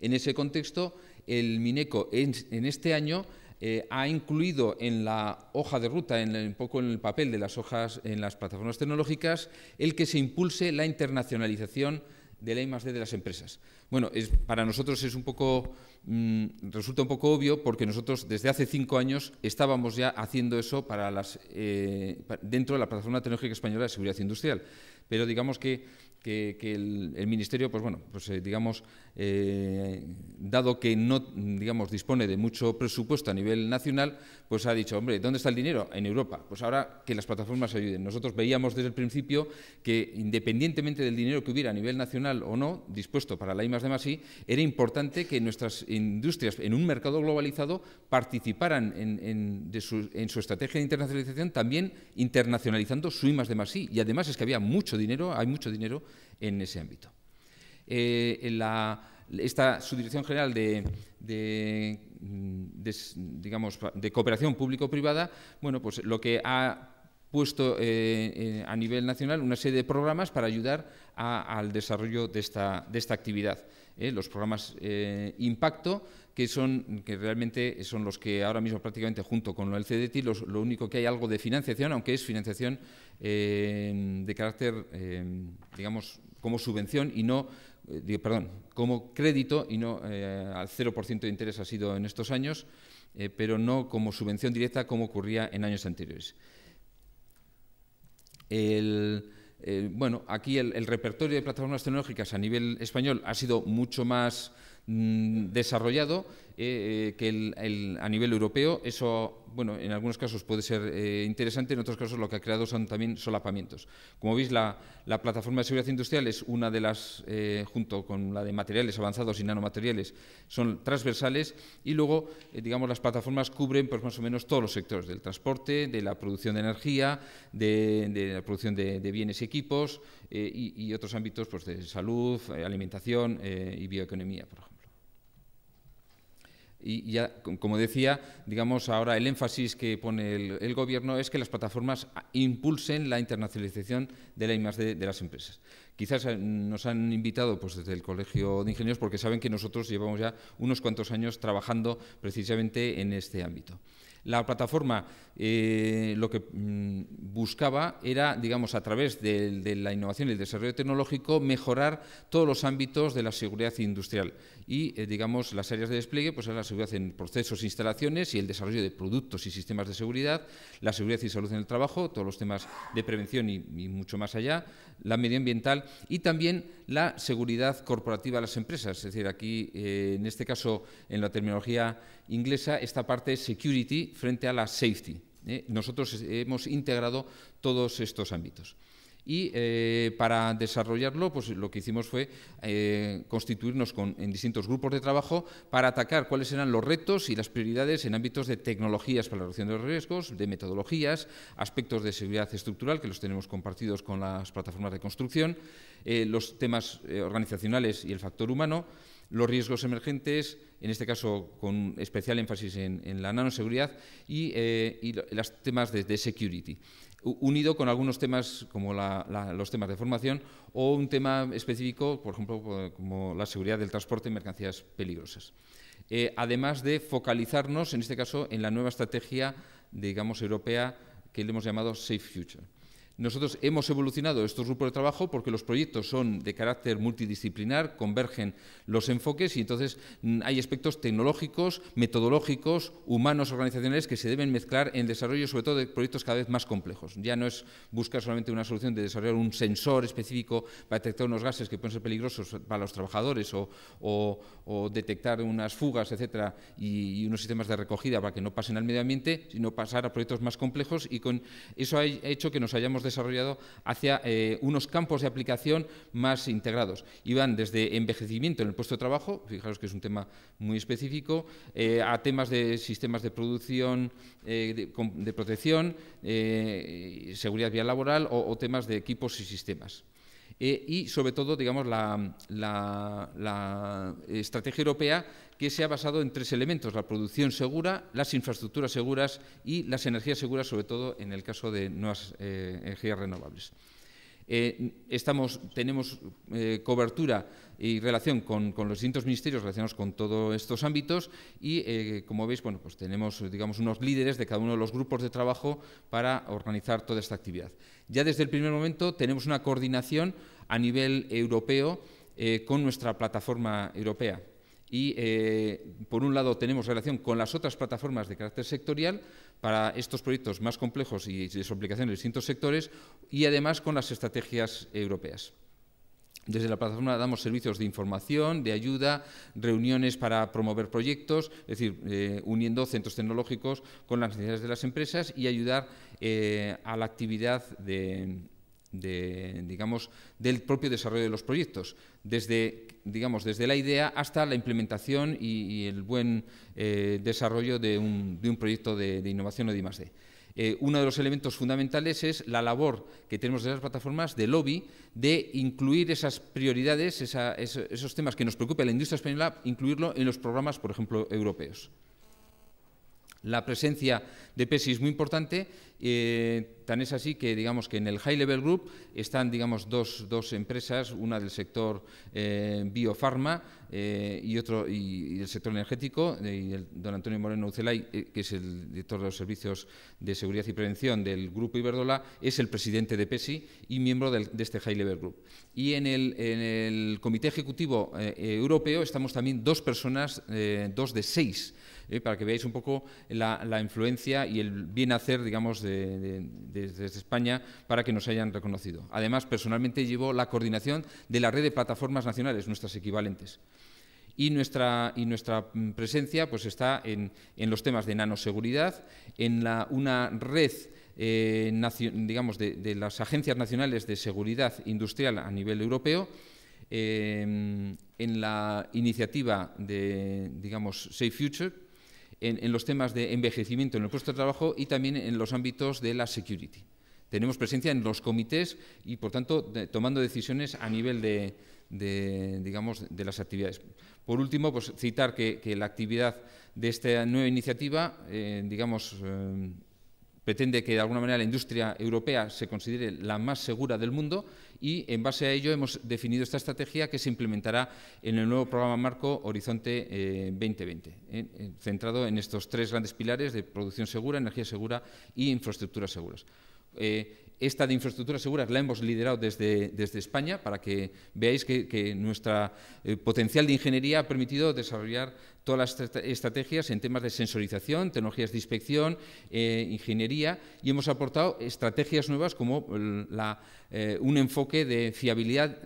En ese contexto, el Mineco en, este año eh, ha incluido en la hoja de ruta, en un poco en el papel de las hojas en las plataformas tecnológicas, el que se impulse la internacionalización de la I de las empresas. Bueno, es, para nosotros es un poco, mm, resulta un poco obvio porque nosotros desde hace cinco años estábamos ya haciendo eso para las, eh, dentro de la Plataforma Tecnológica Española de Seguridad Industrial. Pero digamos que que, el, Ministerio, pues bueno, pues eh, digamos, eh, dado que no, digamos, dispone de mucho presupuesto a nivel nacional, pues ha dicho, hombre, ¿dónde está el dinero? En Europa. Pues ahora que las plataformas ayuden. Nosotros veíamos desde el principio que, independientemente del dinero que hubiera a nivel nacional o no, dispuesto para la I más de era importante que nuestras industrias en un mercado globalizado participaran en, su, estrategia de internacionalización también internacionalizando su I de más I. Y además es que había mucho dinero, hay mucho dinero en ese ámbito. Eh, esta Subdirección General mm, de, Cooperación Público-Privada, bueno, pues lo que ha puesto eh, eh, a nivel nacional una serie de programas para ayudar al desarrollo de esta, actividad. los programas Impacto, que son que realmente son los que ahora mismo prácticamente junto con el CDT los, lo único que hay algo de financiación, aunque es financiación eh, de carácter, eh, digamos, como subvención y no, eh, perdón, como crédito y no al 0% de interés ha sido en estos años, pero no como subvención directa como ocurría en años anteriores. bueno, aquí el, repertorio de plataformas tecnológicas a nivel español ha sido mucho más Mm, desarrollado, eh, eh, que a nivel europeo eso bueno, en algunos casos puede ser eh, interesante, en otros casos lo que ha creado son también solapamientos. Como veis, la, plataforma de seguridad industrial es una de las, eh, junto con la de materiales avanzados y nanomateriales, son transversales y luego, eh, digamos, las plataformas cubren pues, más o menos todos los sectores del transporte, de la producción de energía, de, la producción de, bienes y equipos y, otros ámbitos pues, de salud, alimentación y bioeconomía, por ejemplo. Y ya, como decía, digamos ahora el énfasis que pone el, Gobierno es que las plataformas ah, impulsen la internacionalización de la de las empresas. Quizás eh, nos han invitado pues, desde el Colegio de Ingenieros porque saben que nosotros llevamos ya unos cuantos años trabajando precisamente en este ámbito. La plataforma eh, lo que mm, buscaba era, digamos, a través de, la innovación y el desarrollo tecnológico, mejorar todos los ámbitos de la seguridad industrial y, eh, digamos, las áreas de despliegue pues, son la seguridad en procesos e instalaciones y el desarrollo de productos y sistemas de seguridad, la seguridad y salud en el trabajo, todos los temas de prevención y, mucho más allá, la medioambiental y también la seguridad corporativa de las empresas. Es decir, aquí, eh, en este caso, en la terminología inglesa, esta parte es security frente a la safety. ¿eh? nosotros hemos integrado todos estos ámbitos y eh, para desarrollarlo pues lo que hicimos fue eh, constituirnos en distintos grupos de trabajo para atacar cuáles eran los retos y las prioridades en ámbitos de tecnologías para la reducción de los riesgos, de metodologías, aspectos de seguridad estructural que los tenemos compartidos con las plataformas de construcción, eh, los temas organizacionales y el factor humano, los riesgos emergentes, en este caso con especial énfasis en, la nanoseguridad y, los temas de, de security unido con algunos temas como los temas de formación o un tema específico, por ejemplo, como la seguridad del transporte y mercancías peligrosas. Eh, además de focalizarnos, en este caso, en la nueva estrategia, digamos, europea que le hemos llamado Safe Future. Nosotros hemos evolucionado estos grupos de trabajo porque los proyectos son de carácter multidisciplinar, convergen los enfoques y entonces mm, hay aspectos tecnológicos, metodológicos, humanos, organizacionales que se deben mezclar en desarrollo, sobre todo de proyectos cada vez más complejos. Ya no es buscar solamente una solución de desarrollar un sensor específico para detectar unos gases que pueden ser peligrosos para los trabajadores o, detectar unas fugas, etcétera, y, y, unos sistemas de recogida para que no pasen al medio ambiente, sino pasar a proyectos más complejos y con eso ha hecho que nos hayamos desarrollado hacia eh, unos campos de aplicación más integrados. Iban desde envejecimiento en el puesto de trabajo, fijaros que es un tema muy específico, eh, a temas de sistemas de producción, eh, de, protección, seguridad vía laboral o, temas de equipos y sistemas. y sobre todo, digamos, la, estrategia europea que se ha basado en tres elementos, la producción segura, las infraestructuras seguras y las energías seguras, sobre todo en el caso de nuevas eh, energías renovables. Eh, tenemos eh, cobertura y relación con, los distintos ministerios relacionados con todos estos ámbitos y, como veis, bueno, pues tenemos digamos, unos líderes de cada uno de los grupos de trabajo para organizar toda esta actividad. Ya desde el primer momento tenemos una coordinación a nivel europeo con nuestra plataforma europea y eh, por un lado tenemos relación con las otras plataformas de carácter sectorial para estos proyectos más complejos y de su aplicación en distintos sectores y además con las estrategias europeas. Desde la plataforma damos servicios de información, de ayuda, reuniones para promover proyectos, es decir, eh, uniendo centros tecnológicos con las necesidades de las empresas y ayudar eh, a la actividad de, digamos, del propio desarrollo de los proyectos, desde digamos, desde la idea hasta la implementación y, el buen eh, desarrollo de un, proyecto de, innovación o de I+.D. Eh, uno de los elementos fundamentales es la labor que tenemos de las plataformas de lobby de incluir esas prioridades, esos, temas que nos preocupa la industria española, incluirlo en los programas, por ejemplo, europeos la presencia de PESI es muy importante, eh, tan es así que digamos que en el High Level Group están digamos, dos, empresas, una del sector eh, biofarma eh, y otro y, del sector energético, don Antonio Moreno Ucelay, que es el director de los servicios de seguridad y prevención del Grupo Iberdola, es el presidente de PESI y miembro de este High Level Group. Y en el, en el Comité Ejecutivo Europeo estamos también dos personas, dos de seis ¿eh? para que veáis un poco la, influencia y el bien hacer, digamos, desde España para que nos hayan reconocido. Además, personalmente llevo la coordinación de la red de plataformas nacionales, nuestras equivalentes. Y nuestra, y nuestra mm, presencia pues, está en, los temas de nanoseguridad, en la, una red eh, digamos, de, las agencias nacionales de seguridad industrial a nivel europeo, eh, en la iniciativa de digamos, Safe Future, en, los temas de envejecimiento en el puesto de trabajo y también en los ámbitos de la security. Tenemos presencia en los comités y, por tanto, tomando decisiones a nivel de, digamos, de las actividades. Por último, pues citar que, la actividad de esta nueva iniciativa, eh, digamos, eh, pretende que de alguna manera la industria europea se considere la más segura del mundo y en base a ello hemos definido esta estrategia que se implementará en el nuevo programa marco Horizonte 2020, eh, eh, eh, centrado en estos tres grandes pilares de producción segura, energía segura y infraestructuras seguras. esta de infraestructuras seguras la hemos liderado desde, desde España para que veáis que, que nuestro potencial de ingeniería ha permitido desarrollar todas las estrategias en temas de sensorización, tecnologías de inspección, eh, ingeniería y hemos aportado estrategias nuevas como eh, un enfoque de fiabilidad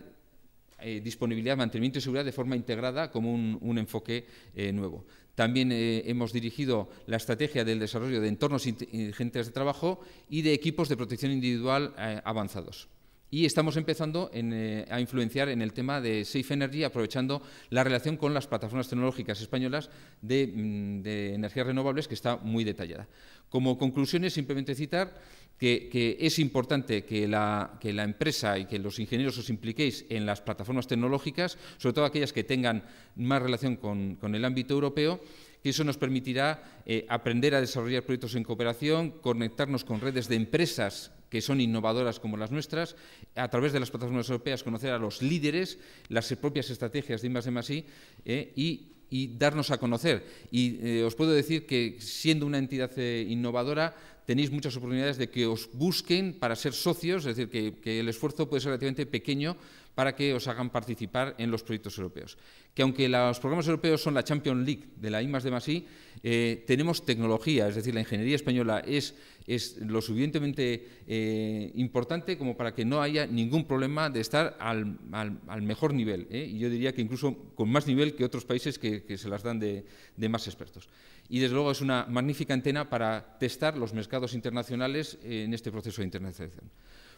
eh, disponibilidad, mantenimiento y seguridad de forma integrada como un, enfoque nuevo. También hemos dirigido la estrategia del desarrollo de entornos inteligentes de trabajo y de equipos de protección individual avanzados y estamos empezando eh, a influenciar en el tema de Safe Energy, aprovechando la relación con las plataformas tecnológicas españolas de, mm, energías renovables, que está muy detallada. Como conclusiones, simplemente citar que, es importante que la, empresa y que los ingenieros os impliquéis en las plataformas tecnológicas, sobre todo aquellas que tengan más relación con, el ámbito europeo, que eso nos permitirá eh, aprender a desarrollar proyectos en cooperación, conectarnos con redes de empresas que son innovadoras como las nuestras, a través de las plataformas europeas conocer a los líderes, las propias estrategias de más de eh, y, darnos a conocer. Y eh, os puedo decir que siendo una entidad eh, innovadora tenéis muchas oportunidades de que os busquen para ser socios, es decir, que, el esfuerzo puede ser relativamente pequeño para que os hagan participar en los proyectos europeos. Que aunque los programas europeos son la Champions League de la de eh, tenemos tecnología, es decir, la ingeniería española es es lo suficientemente eh, importante como para que no haya ningún problema de estar al, al, mejor nivel. ¿eh? Y yo diría que incluso con más nivel que otros países que, se las dan de, más expertos. Y desde luego es una magnífica antena para testar los mercados internacionales en este proceso de internacionalización.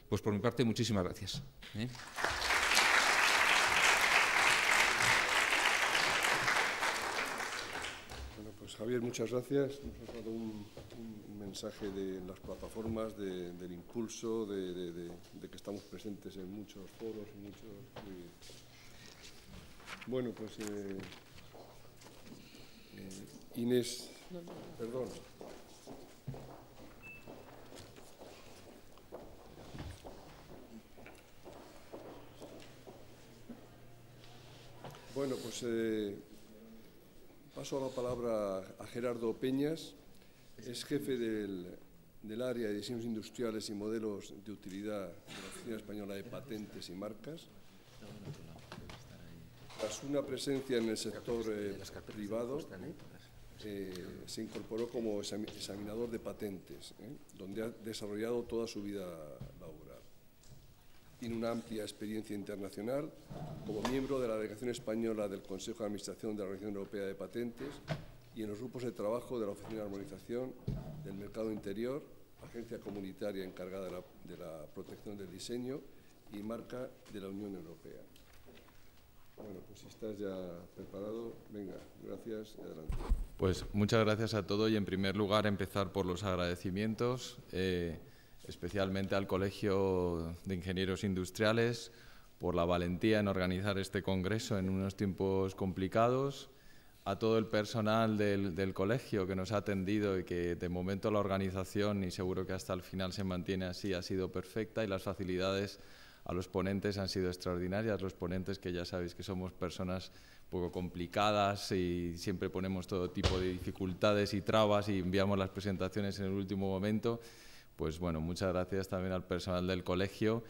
Pues por mi parte, muchísimas gracias. ¿eh? Pues, Javier, muchas gracias. un mensaje de las plataformas, del impulso, de, que estamos presentes en muchos foros. muchos, Bueno, pues eh, eh, Inés, perdón. Bueno, pues eh, paso la palabra a Gerardo Peñas. Es jefe del, área de diseños industriales y modelos de utilidad de la Oficina Española de Patentes y Marcas. Tras una presencia en el sector eh, privado, eh, se incorporó como examinador de patentes, eh, donde ha desarrollado toda su vida laboral. Tiene una amplia experiencia internacional como miembro de la delegación española del Consejo de Administración de la Organización Europea de Patentes y en los grupos de trabajo de la Oficina de Armonización del Mercado Interior, agencia comunitaria encargada de la, protección del diseño y marca de la Unión Europea. Bueno, pues si estás ya preparado, venga, gracias y adelante. Pues muchas gracias a todos y en primer lugar empezar por los agradecimientos, eh, especialmente al Colegio de Ingenieros Industriales por la valentía en organizar este congreso en unos tiempos complicados a todo el personal del, colegio que nos ha atendido y que de momento la organización, y seguro que hasta el final se mantiene así, ha sido perfecta y las facilidades a los ponentes han sido extraordinarias. Los ponentes que ya sabéis que somos personas poco complicadas y siempre ponemos todo tipo de dificultades y trabas y enviamos las presentaciones en el último momento. Pues bueno, muchas gracias también al personal del colegio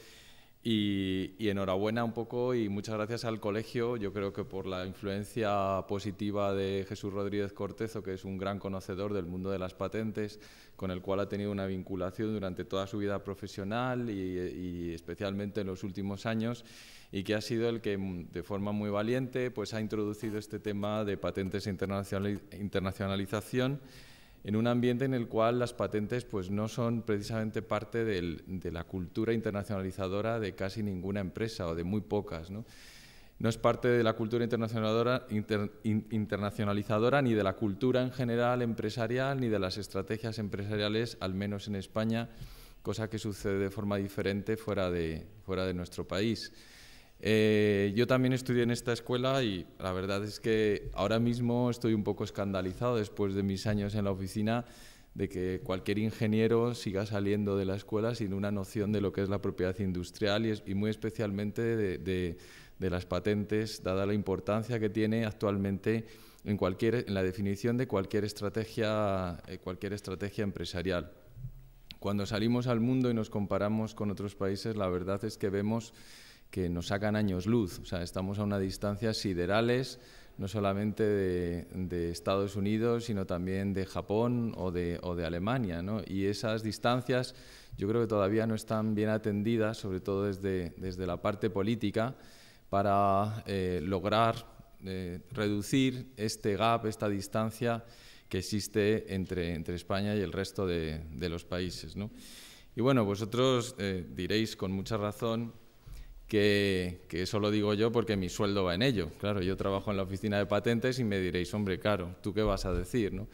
y, enhorabuena un poco y muchas gracias al colegio. Yo creo que por la influencia positiva de Jesús Rodríguez Cortezo, que es un gran conocedor del mundo de las patentes, con el cual ha tenido una vinculación durante toda su vida profesional y, especialmente en los últimos años, y que ha sido el que mm, de forma muy valiente pues, ha introducido este tema de patentes e internacionalización en un ambiente en el cual las patentes pues, no son precisamente parte de la cultura internacionalizadora de casi ninguna empresa o de muy pocas. ¿no? es parte de la cultura internacionalizadora, ni de la cultura en general empresarial ni de las estrategias empresariales, al menos en España, cosa que sucede de forma diferente fuera de nuestro país. Eh, yo también estudié en esta escuela y la verdad es que ahora mismo estoy un poco escandalizado después de mis años en la oficina de que cualquier ingeniero siga saliendo de la escuela sin una noción de lo que es la propiedad industrial y, y muy especialmente de, las patentes, dada la importancia que tiene actualmente en, cualquier, en la definición de cualquier estrategia, eh, cualquier estrategia empresarial. Cuando salimos al mundo y nos comparamos con otros países, la verdad es que vemos que nos sacan años luz. O sea, estamos a una distancia siderales, no solamente de, Estados Unidos, sino también de Japón o de, o de Alemania. ¿no? Y esas distancias yo creo que todavía no están bien atendidas, sobre todo desde, desde la parte política, para eh, lograr eh, reducir este gap, esta distancia que existe entre, entre España y el resto de, de los países. ¿no? Y bueno, vosotros eh, diréis con mucha razón que, eso lo digo yo porque mi sueldo va en ello. Claro, yo trabajo en la oficina de patentes y me diréis, hombre, caro ¿tú qué vas a decir? ¿no?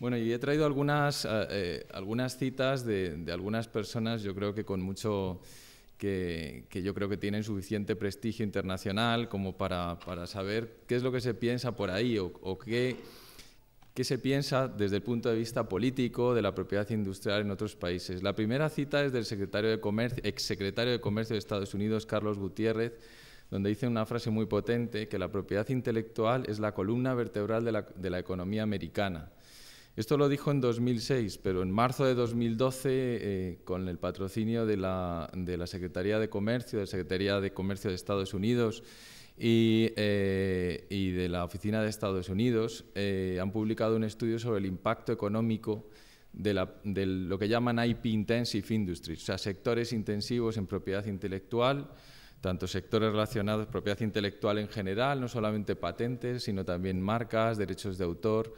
Bueno, y he traído algunas, eh, eh, algunas citas de, algunas personas, yo creo que con mucho... Que, yo creo que tienen suficiente prestigio internacional como para, saber qué es lo que se piensa por ahí o qué, qué se piensa desde el punto de vista político de la propiedad industrial en otros países. La primera cita es del secretario de Comercio, exsecretario de Comercio de Estados Unidos, Carlos Gutiérrez, donde dice una frase muy potente, que la propiedad intelectual es la columna vertebral de la, economía americana. Esto lo dijo en 2006, pero en marzo de 2012, eh, con el patrocinio de la, Secretaría de Comercio, de la Secretaría de Comercio de Estados Unidos, eh, y, de la Oficina de Estados Unidos eh, han publicado un estudio sobre el impacto económico de, lo que llaman IP Intensive Industries, o sea, sectores intensivos en propiedad intelectual, tanto sectores relacionados, propiedad intelectual en general, no solamente patentes, sino también marcas, derechos de autor.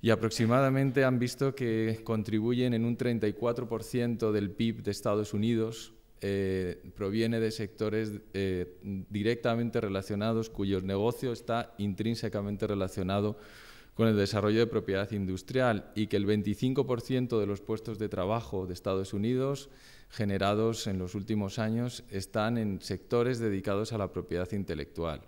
Y aproximadamente han visto que contribuyen en un 34% del PIB de Estados Unidos eh, proviene de sectores eh, directamente relacionados cuyo negocio está intrínsecamente relacionado con el desarrollo de propiedad industrial y que el 25% de los puestos de trabajo de Estados Unidos generados en los últimos años están en sectores dedicados a la propiedad intelectual.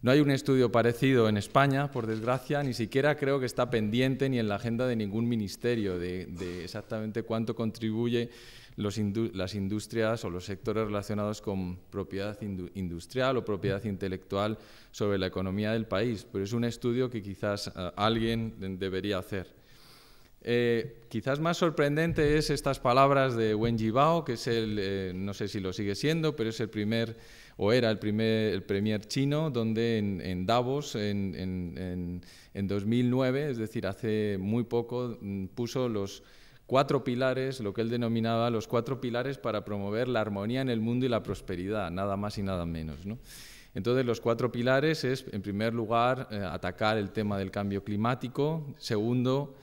No hay un estudio parecido en España, por desgracia, ni siquiera creo que está pendiente ni en la agenda de ningún ministerio de exactamente cuánto contribuye las industrias o los sectores relacionados con propiedad industrial o propiedad intelectual sobre la economía del país, pero es un estudio que quizás eh, alguien debería hacer. Eh, quizás más sorprendente es estas palabras de Wen Jibao, que es el, eh, no sé si lo sigue siendo, pero es el primer, o era el primer el premier chino, donde en, en Davos, en, en, en 2009, es decir, hace muy poco, mm, puso los cuatro pilares, lo que él denominaba los cuatro pilares para promover la armonía en el mundo y la prosperidad, nada más y nada menos. Entonces, los cuatro pilares es, en primer lugar, eh, atacar el tema del cambio climático, segundo,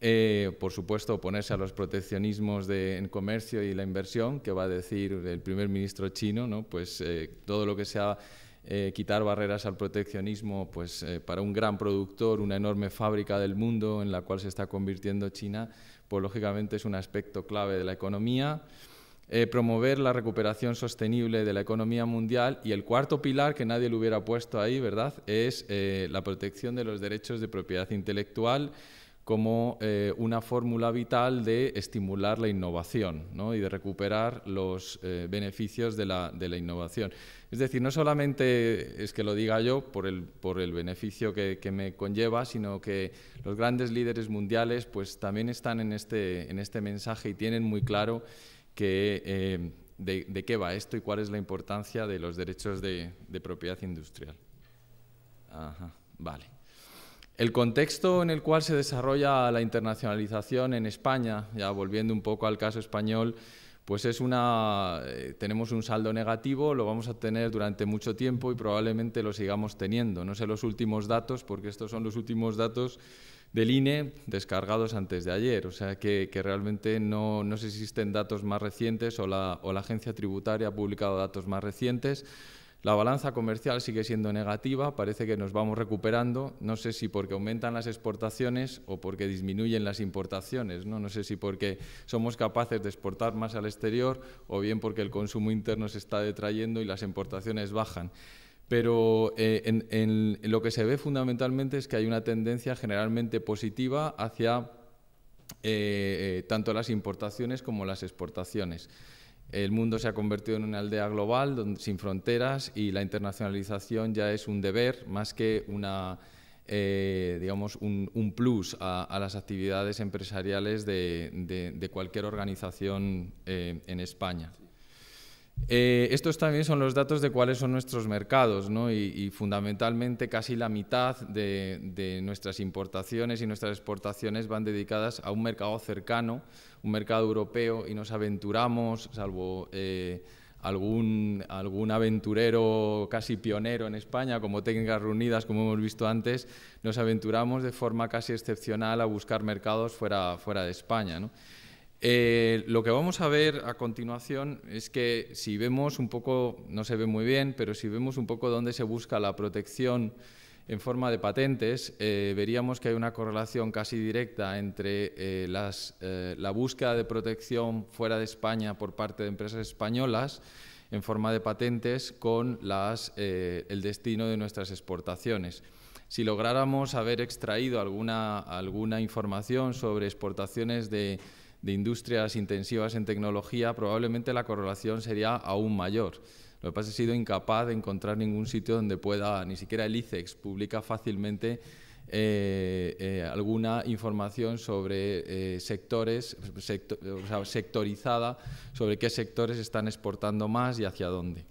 eh, por supuesto, oponerse a los proteccionismos de, en comercio y la inversión, que va a decir el primer ministro chino, pues eh, todo lo que sea quitar barreras al proteccionismo, pues para un gran productor, una enorme fábrica del mundo en la cual se está convirtiendo China, pues lógicamente es un aspecto clave de la economía. Eh, promover la recuperación sostenible de la economía mundial y el cuarto pilar que nadie le hubiera puesto ahí, ¿verdad?, es eh, la protección de los derechos de propiedad intelectual como eh, una fórmula vital de estimular la innovación y de recuperar los eh, beneficios de la, de la, innovación. Es decir, no solamente es que lo diga yo por el, por el beneficio que, me conlleva, sino que los grandes líderes mundiales pues, también están en este, en este mensaje y tienen muy claro que, eh, de, qué va esto y cuál es la importancia de los derechos de, de propiedad industrial. Ajá, vale. El contexto en el cual se desarrolla la internacionalización en España, ya volviendo un poco al caso español, pues es una eh, tenemos un saldo negativo, lo vamos a tener durante mucho tiempo y probablemente lo sigamos teniendo. No sé los últimos datos, porque estos son los últimos datos del INE descargados antes de ayer. O sea que, realmente no, no, sé existen datos más recientes o la, o la agencia tributaria ha publicado datos más recientes. La balanza comercial sigue siendo negativa, parece que nos vamos recuperando, no sé si porque aumentan las exportaciones o porque disminuyen las importaciones, no, sé si porque somos capaces de exportar más al exterior o bien porque el consumo interno se está detrayendo y las importaciones bajan. Pero eh, lo que se ve fundamentalmente es que hay una tendencia generalmente positiva hacia eh, eh, tanto las importaciones como las exportaciones. El mundo se ha convertido en una aldea global sin fronteras y la internacionalización ya es un deber más que una, eh, digamos, un, plus a, las actividades empresariales de, cualquier organización eh, en España. Eh, estos también son los datos de cuáles son nuestros mercados, y, fundamentalmente casi la mitad de, nuestras importaciones y nuestras exportaciones van dedicadas a un mercado cercano, un mercado europeo, y nos aventuramos, salvo eh, algún, aventurero casi pionero en España, como técnicas reunidas, como hemos visto antes, nos aventuramos de forma casi excepcional a buscar mercados fuera, de España. Eh, lo que vamos a ver a continuación es que si vemos un poco, no se ve muy bien, pero si vemos un poco dónde se busca la protección en forma de patentes, eh, veríamos que hay una correlación casi directa entre eh, las, la búsqueda de protección fuera de España por parte de empresas españolas en forma de patentes con las, el destino de nuestras exportaciones si lográramos haber extraído alguna, alguna información sobre exportaciones de de industrias intensivas en tecnología, probablemente la correlación sería aún mayor. Lo que pasa es que he sido incapaz de encontrar ningún sitio donde pueda, ni siquiera el ICEX publica fácilmente eh, eh, alguna información sobre eh, sectores, sectorizada, sobre qué sectores están exportando más y hacia dónde.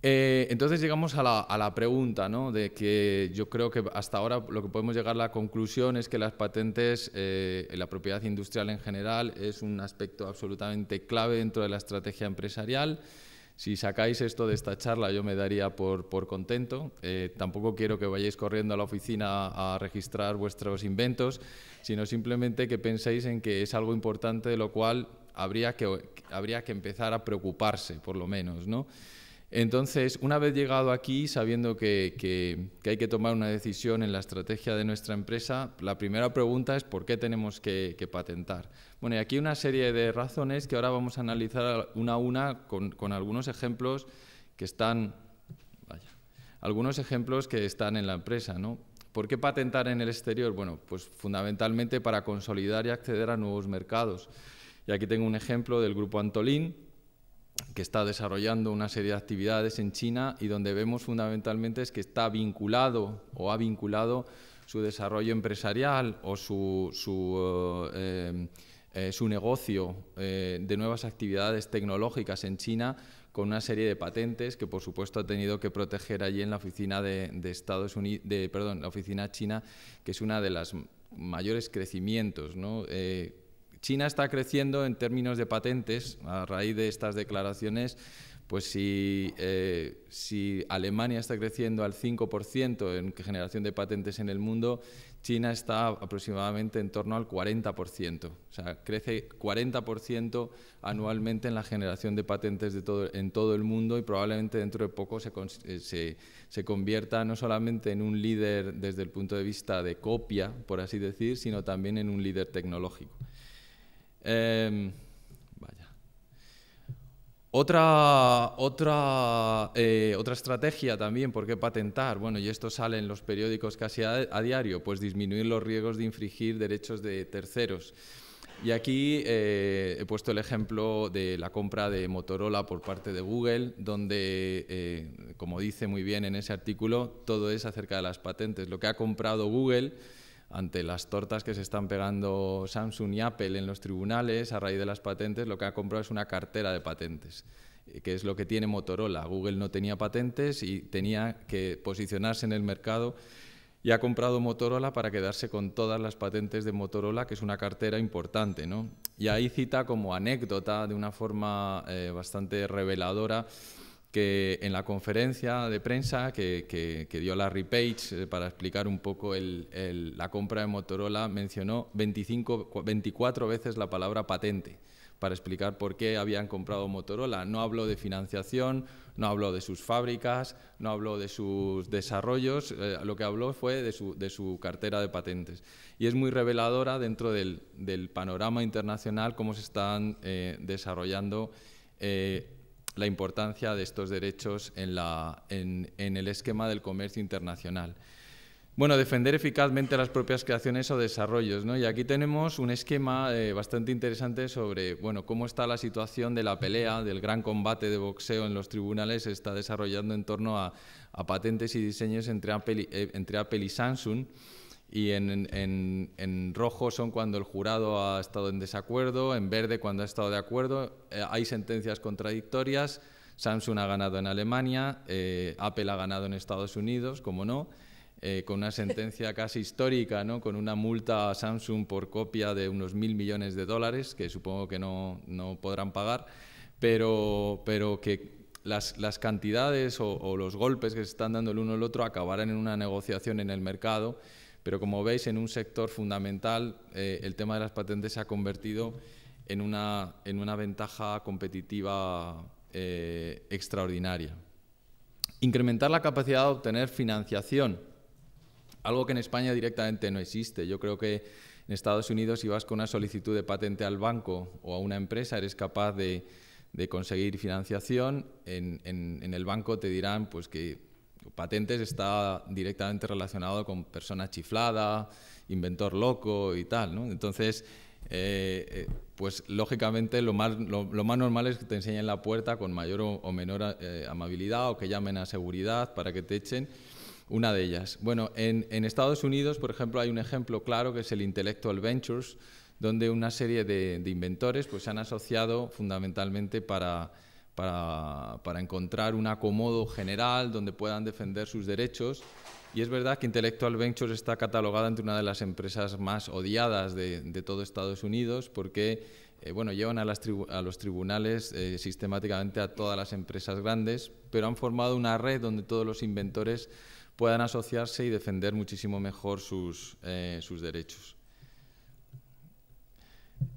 Eh, entonces llegamos a la, pregunta, ¿no? De que yo creo que hasta ahora lo que podemos llegar a la conclusión es que las patentes, eh, la propiedad industrial en general, es un aspecto absolutamente clave dentro de la estrategia empresarial. Si sacáis esto de esta charla, yo me daría por, contento. Eh, tampoco quiero que vayáis corriendo a la oficina a registrar vuestros inventos, sino simplemente que penséis en que es algo importante de lo cual habría que, habría que empezar a preocuparse, por lo menos, ¿no? Entonces, una vez llegado aquí, sabiendo que, hay que tomar una decisión en la estrategia de nuestra empresa, la primera pregunta es ¿por qué tenemos que, patentar? Bueno, y aquí una serie de razones que ahora vamos a analizar una a una con, algunos ejemplos que están, algunos ejemplos que están en la empresa, ¿Por qué patentar en el exterior? Bueno, pues fundamentalmente para consolidar y acceder a nuevos mercados. Y aquí tengo un ejemplo del grupo Antolín, que está desarrollando una serie de actividades en China y donde vemos fundamentalmente es que está vinculado o ha vinculado su desarrollo empresarial o su, su, eh, eh, negocio eh, de nuevas actividades tecnológicas en China con una serie de patentes que por supuesto ha tenido que proteger allí en la oficina de, Estados Unidos, la oficina china, que es una de las mayores crecimientos, ¿no? China está creciendo en términos de patentes a raíz de estas declaraciones. Pues si, eh, Alemania está creciendo al 5% en generación de patentes en el mundo, China está aproximadamente en torno al 40%. O sea, crece 40% anualmente en la generación de patentes en todo el mundo y probablemente dentro de poco eh, se convierta no solamente en un líder desde el punto de vista de copia, por así decir, sino también en un líder tecnológico. Em, vaya. Otra, otra, eh, otra estrategia también, ¿por qué patentar? Bueno, y esto sale en los periódicos casi a, diario, pues disminuir los riesgos de infringir derechos de terceros. Y aquí eh, he puesto el ejemplo de la compra de Motorola por parte de Google, donde, eh, como dice muy bien en ese artículo, todo es acerca de las patentes. Lo que ha comprado Google ante las tortas que se están pegando Samsung y Apple en los tribunales a raíz de las patentes, lo que ha comprado es una cartera de patentes eh, que es lo que tiene Motorola. Google no tenía patentes y tenía que posicionarse en el mercado y ha comprado Motorola para quedarse con todas las patentes de Motorola, que es una cartera importante. ¿no? Y ahí cita como anécdota, de una forma eh, bastante reveladora, que en la conferencia de prensa que, dio Larry Page eh, para explicar un poco la compra de Motorola mencionó 25, 24 veces la palabra patente para explicar por qué habían comprado Motorola. No habló de financiación, no habló de sus fábricas, no habló de sus desarrollos, eh, lo que habló fue de su, cartera de patentes. Y es muy reveladora dentro del, panorama internacional cómo se están eh, desarrollando la importancia de estos derechos en, la, en, en el esquema del comercio internacional. Bueno, defender eficazmente las propias creaciones o desarrollos, ¿no? Y aquí tenemos un esquema eh, bastante interesante sobre, bueno, cómo está la situación de la pelea, del gran combate de boxeo en los tribunales, se está desarrollando en torno a, a patentes y diseños entre eh, entre Apple y Samsung y en, rojo son cuando el jurado ha estado en desacuerdo, en verde cuando ha estado de acuerdo. Eh, hay sentencias contradictorias. Samsung ha ganado en Alemania, eh, Apple ha ganado en Estados Unidos, como no, eh, con una sentencia *laughs* casi histórica, ¿no? con una multa a Samsung por copia de unos mil millones de dólares, que supongo que no, no podrán pagar, pero, pero que las, las, cantidades o, o los golpes que se están dando el uno al otro acabarán en una negociación en el mercado pero como veis, en un sector fundamental, eh, el tema de las patentes se ha convertido en una, en una ventaja competitiva eh, extraordinaria. Incrementar la capacidad de obtener financiación, algo que en España directamente no existe. Yo creo que en Estados Unidos, si vas con una solicitud de patente al banco o a una empresa, eres capaz de, conseguir financiación. En, en el banco te dirán pues, que patentes está directamente relacionado con persona chiflada, inventor loco y tal, ¿no? Entonces, eh, eh, pues lógicamente lo más, lo, más, normal es que te enseñen la puerta con mayor o, menor eh, amabilidad o que llamen a seguridad para que te echen una de ellas. Bueno, en, Estados Unidos, por ejemplo, hay un ejemplo claro que es el Intellectual Ventures, donde una serie de, de inventores pues, se han asociado fundamentalmente para para, encontrar un acomodo general donde puedan defender sus derechos y es verdad que Intellectual Ventures está catalogada entre una de las empresas más odiadas de, todo Estados Unidos porque eh, bueno, llevan a, los tribunales eh, sistemáticamente a todas las empresas grandes, pero han formado una red donde todos los inventores puedan asociarse y defender muchísimo mejor sus eh, derechos.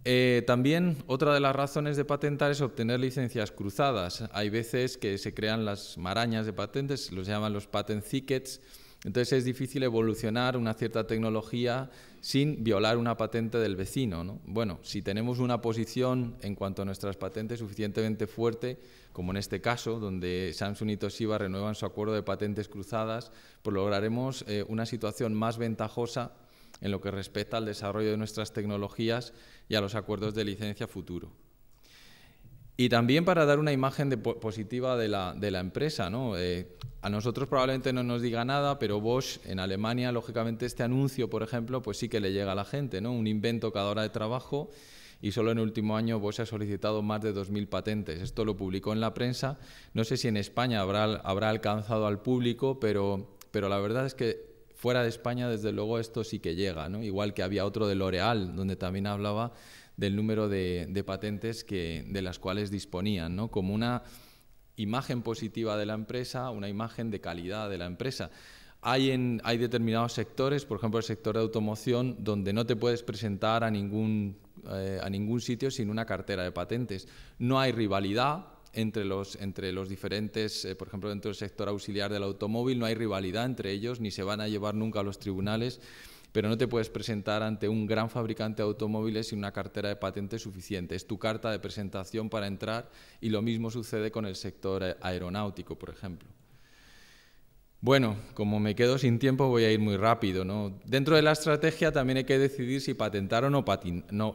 Eh, también otra de las razones de patentar es obtener licencias cruzadas. Hay veces que se crean las marañas de patentes, los llaman los patent thickets. Entonces es difícil evolucionar una cierta tecnología sin violar una patente del vecino. Bueno, si tenemos una posición en cuanto a nuestras patentes suficientemente fuerte, como en este caso, donde Samsung y Toshiba renuevan su acuerdo de patentes cruzadas, pues lograremos eh, una situación más ventajosa en lo que respecta al desarrollo de nuestras tecnologías y a los acuerdos de licencia futuro. Y también para dar una imagen positiva de la, empresa. ¿no? Eh, a nosotros probablemente no nos diga nada, pero Bosch en Alemania, lógicamente, este anuncio, por ejemplo, pues sí que le llega a la gente, ¿no? un invento cada hora de trabajo y solo en el último año Bosch ha solicitado más de 2.000 patentes. Esto lo publicó en la prensa. No sé si en España habrá, habrá alcanzado al público, pero, pero la verdad es que fuera de España, desde luego, esto sí que llega, ¿no? Igual que había otro de L'Oreal, donde también hablaba del número de, patentes que, de las cuales disponían, ¿no? Como una imagen positiva de la empresa, una imagen de calidad de la empresa. Hay, en, hay determinados sectores, por ejemplo el sector de automoción, donde no te puedes presentar a ningún, eh, a ningún sitio sin una cartera de patentes. No hay rivalidad, entre los, diferentes, eh, por ejemplo, dentro del sector auxiliar del automóvil, no hay rivalidad entre ellos, ni se van a llevar nunca a los tribunales, pero no te puedes presentar ante un gran fabricante de automóviles sin una cartera de patentes suficiente. Es tu carta de presentación para entrar y lo mismo sucede con el sector eh, aeronáutico, por ejemplo. Bueno, como me quedo sin tiempo voy a ir muy rápido. Dentro de la estrategia también hay que decidir si patentar o no,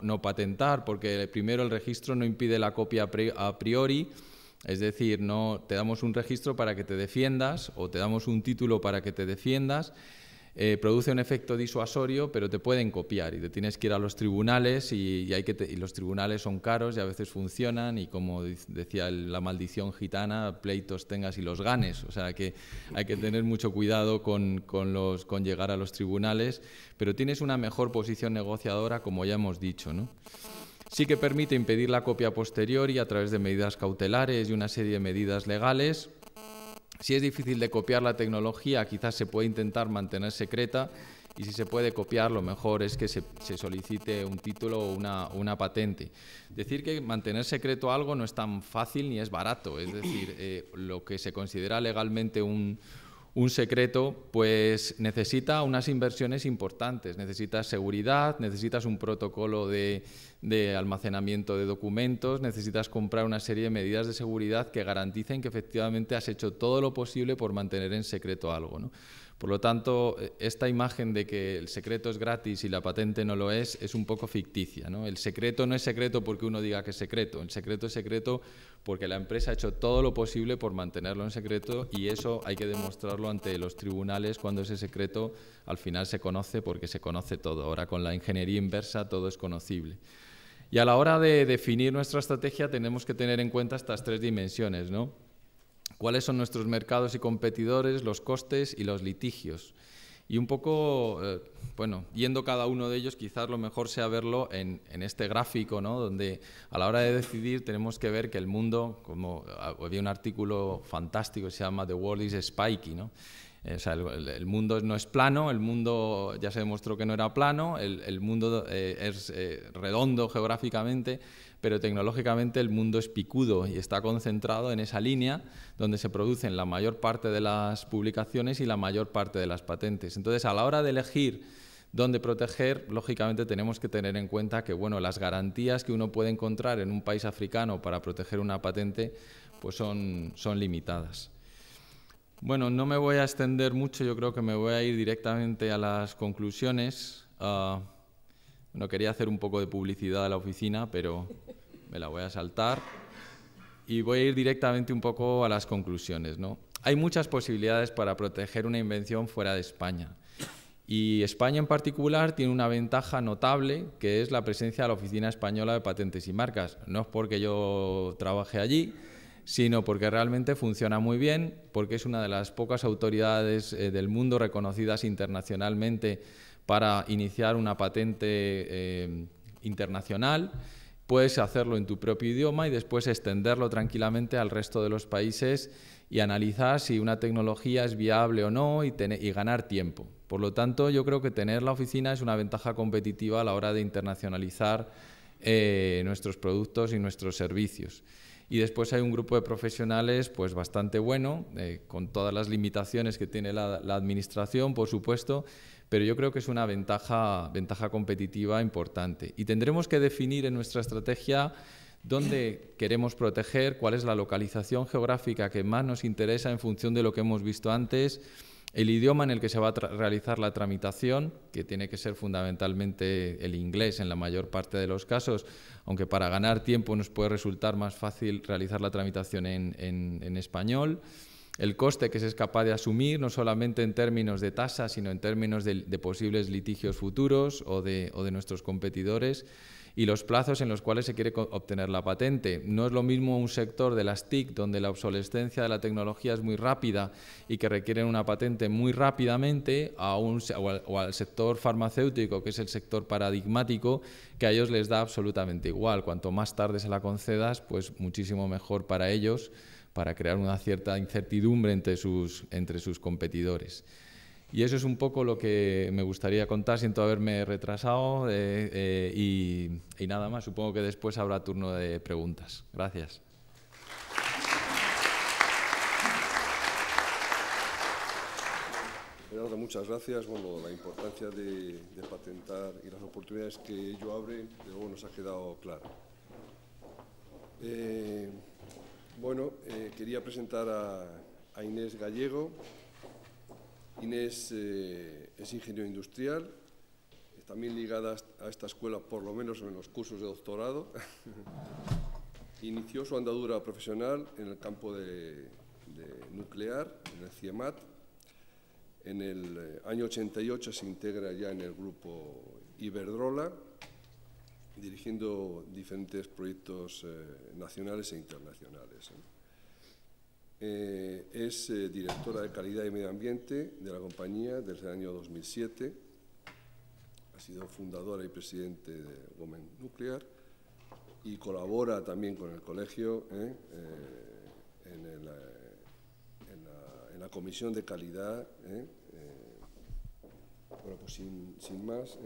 no patentar, porque primero el registro no impide la copia a priori, es decir, no te damos un registro para que te defiendas o te damos un título para que te defiendas eh, produce un efecto disuasorio, pero te pueden copiar y te tienes que ir a los tribunales y, hay que los tribunales son caros y a veces funcionan y como decía la maldición gitana, pleitos tengas y los ganes. O sea que hay que tener mucho cuidado con, los, con llegar a los tribunales, pero tienes una mejor posición negociadora, como ya hemos dicho. Sí que permite impedir la copia posterior y a través de medidas cautelares y una serie de medidas legales si es difícil de copiar la tecnología, quizás se puede intentar mantener secreta y si se puede copiar, lo mejor es que se, solicite un título o una, patente. Decir que mantener secreto algo no es tan fácil ni es barato, es decir, eh, lo que se considera legalmente un, un secreto, pues necesita unas inversiones importantes, necesitas seguridad, necesitas un protocolo de, almacenamiento de documentos, necesitas comprar una serie de medidas de seguridad que garanticen que efectivamente has hecho todo lo posible por mantener en secreto algo. Por lo tanto, eh, esta imagen de que el secreto es gratis y la patente no lo es es un poco ficticia. El secreto no es secreto porque uno diga que es secreto, el secreto es secreto porque la empresa ha hecho todo lo posible por mantenerlo en secreto y eso hay que demostrarlo ante los tribunales cuando ese secreto al final se conoce porque se conoce todo. Ahora con la ingeniería inversa todo es conocible. Y a la hora de definir nuestra estrategia tenemos que tener en cuenta estas tres dimensiones, ¿no? cuáles son nuestros mercados y competidores, los costes y los litigios. Y un poco, eh, bueno, yendo cada uno de ellos, quizás lo mejor sea verlo en, este gráfico, ¿no? Donde a la hora de decidir tenemos que ver que el mundo, como ah, había un artículo fantástico que se llama The World is Spiky, ¿no? Eh, o sea, el, mundo no es plano, el mundo ya se demostró que no era plano, el, mundo eh, es redondo geográficamente pero tecnológicamente el mundo es picudo y está concentrado en esa línea donde se producen la mayor parte de las publicaciones y la mayor parte de las patentes. Entonces, a la hora de elegir dónde proteger, lógicamente tenemos que tener en cuenta que bueno, las garantías que uno puede encontrar en un país africano para proteger una patente pues son, son limitadas. Bueno, no me voy a extender mucho, yo creo que me voy a ir directamente a las conclusiones. Ah, no quería hacer un poco de publicidad a la oficina, pero me la voy a saltar y voy a ir directamente un poco a las conclusiones. ¿no? Hay muchas posibilidades para proteger una invención fuera de España. Y España en particular tiene una ventaja notable, que es la presencia de la Oficina Española de Patentes y Marcas. No es porque yo trabajé allí, sino porque realmente funciona muy bien, porque es una de las pocas autoridades eh, del mundo reconocidas internacionalmente para iniciar una patente eh, internacional. Puedes hacerlo en tu propio idioma y después extenderlo tranquilamente al resto de los países y analizar si una tecnología es viable o no y, ganar tiempo. Por lo tanto, yo creo que tener la oficina es una ventaja competitiva a la hora de internacionalizar eh, nuestros productos y nuestros servicios. Y después hay un grupo de profesionales pues bastante bueno, eh, con todas las limitaciones que tiene la administración, por supuesto, pero yo creo que es una ventaja, competitiva importante. Y tendremos que definir en nuestra estrategia dónde queremos proteger, cuál es la localización geográfica que más nos interesa en función de lo que hemos visto antes, el idioma en el que se va a realizar la tramitación, que tiene que ser fundamentalmente el inglés en la mayor parte de los casos, aunque para ganar tiempo nos puede resultar más fácil realizar la tramitación en español el coste que se es capaz de asumir, no solamente en términos de tasa, sino en términos de, posibles litigios futuros o de, nuestros competidores, y los plazos en los cuales se quiere obtener la patente. No es lo mismo un sector de las TIC, donde la obsolescencia de la tecnología es muy rápida y que requieren una patente muy rápidamente, o, al, al sector farmacéutico, que es el sector paradigmático, que a ellos les da absolutamente igual. Cuanto más tarde se la concedas, pues muchísimo mejor para ellos para crear una cierta incertidumbre entre sus, entre sus competidores. Y eso es un poco lo que me gustaría contar, siento haberme retrasado eh, eh, y, nada más, supongo que después habrá turno de preguntas. Gracias. muchas gracias. Bueno, la importancia de, de, patentar y las oportunidades que ello abre, luego nos ha quedado claro. Eh, bueno, eh, quería presentar a, Inés Gallego. Inés eh, es ingeniero industrial, también ligada a esta escuela, por lo menos en los cursos de doctorado. *laughs* Inició su andadura profesional en el campo de, de nuclear, en el CIEMAT. En el eh, año 88 se integra ya en el grupo Iberdrola dirigiendo diferentes proyectos eh, nacionales e internacionales. Eh, es eh, directora de Calidad y Medio Ambiente de la compañía desde el año 2007. Ha sido fundadora y presidente de GOMEN Nuclear y colabora también con el colegio en, la, Comisión de Calidad. bueno, pues sin, sin más,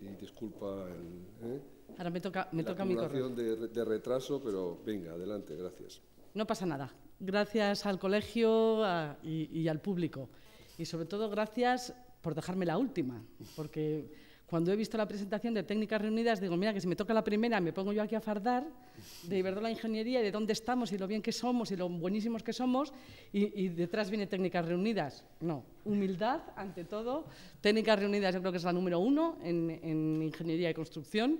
y disculpa el, ¿eh? Ahora me toca, me la toca mi situación De, de retraso, pero venga, adelante, gracias. No pasa nada. Gracias al colegio y, y al público. Y sobre todo gracias por dejarme la última, porque cuando he visto la presentación de técnicas reunidas, digo, mira, que si me toca la primera, me pongo yo aquí a fardar de Iberdrola Ingeniería y de dónde estamos y lo bien que somos y lo buenísimos que somos, y, detrás viene técnicas reunidas. No, humildad ante todo. Técnicas reunidas yo creo que es la número uno en, ingeniería y construcción.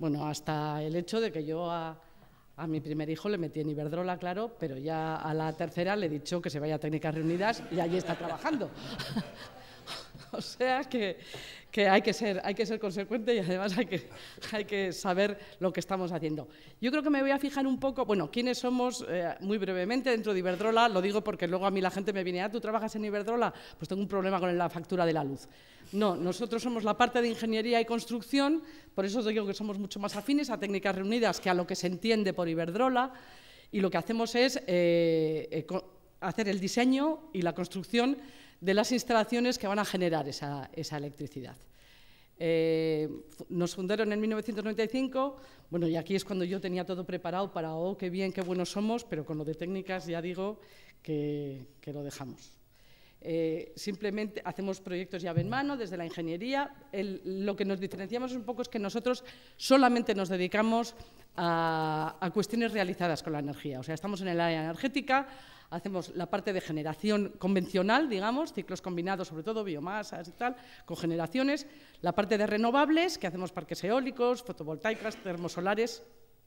Bueno, hasta el hecho de que yo a, a mi primer hijo le metí en Iberdrola, claro, pero ya a la tercera le he dicho que se vaya a técnicas reunidas y allí está trabajando. *laughs* o sea que que hay que ser, hay que ser consecuente y además hay que, hay que saber lo que estamos haciendo. Yo creo que me voy a fijar un poco, bueno, quiénes somos, eh, muy brevemente, dentro de Iberdrola, lo digo porque luego a mí la gente me viene, ah, tú trabajas en Iberdrola, pues tengo un problema con la factura de la luz. No, nosotros somos la parte de ingeniería y construcción, por eso digo que somos mucho más afines a técnicas reunidas que a lo que se entiende por Iberdrola, y lo que hacemos es eh, eh, hacer el diseño y la construcción de las instalaciones que van a generar esa, electricidad. Eh, nos fundaron en 1995, bueno, y aquí es cuando yo tenía todo preparado para, oh, qué bien, qué buenos somos, pero con lo de técnicas ya digo que, lo dejamos. Eh, simplemente hacemos proyectos llave en mano desde la ingeniería. lo que nos diferenciamos un poco es que nosotros solamente nos dedicamos a, cuestiones realizadas con la energía. O sea, estamos en el área energética, hacemos la parte de generación convencional, digamos, ciclos combinados, sobre todo biomasas y tal, con generaciones, la parte de renovables, que hacemos parques eólicos, fotovoltaicas, termosolares,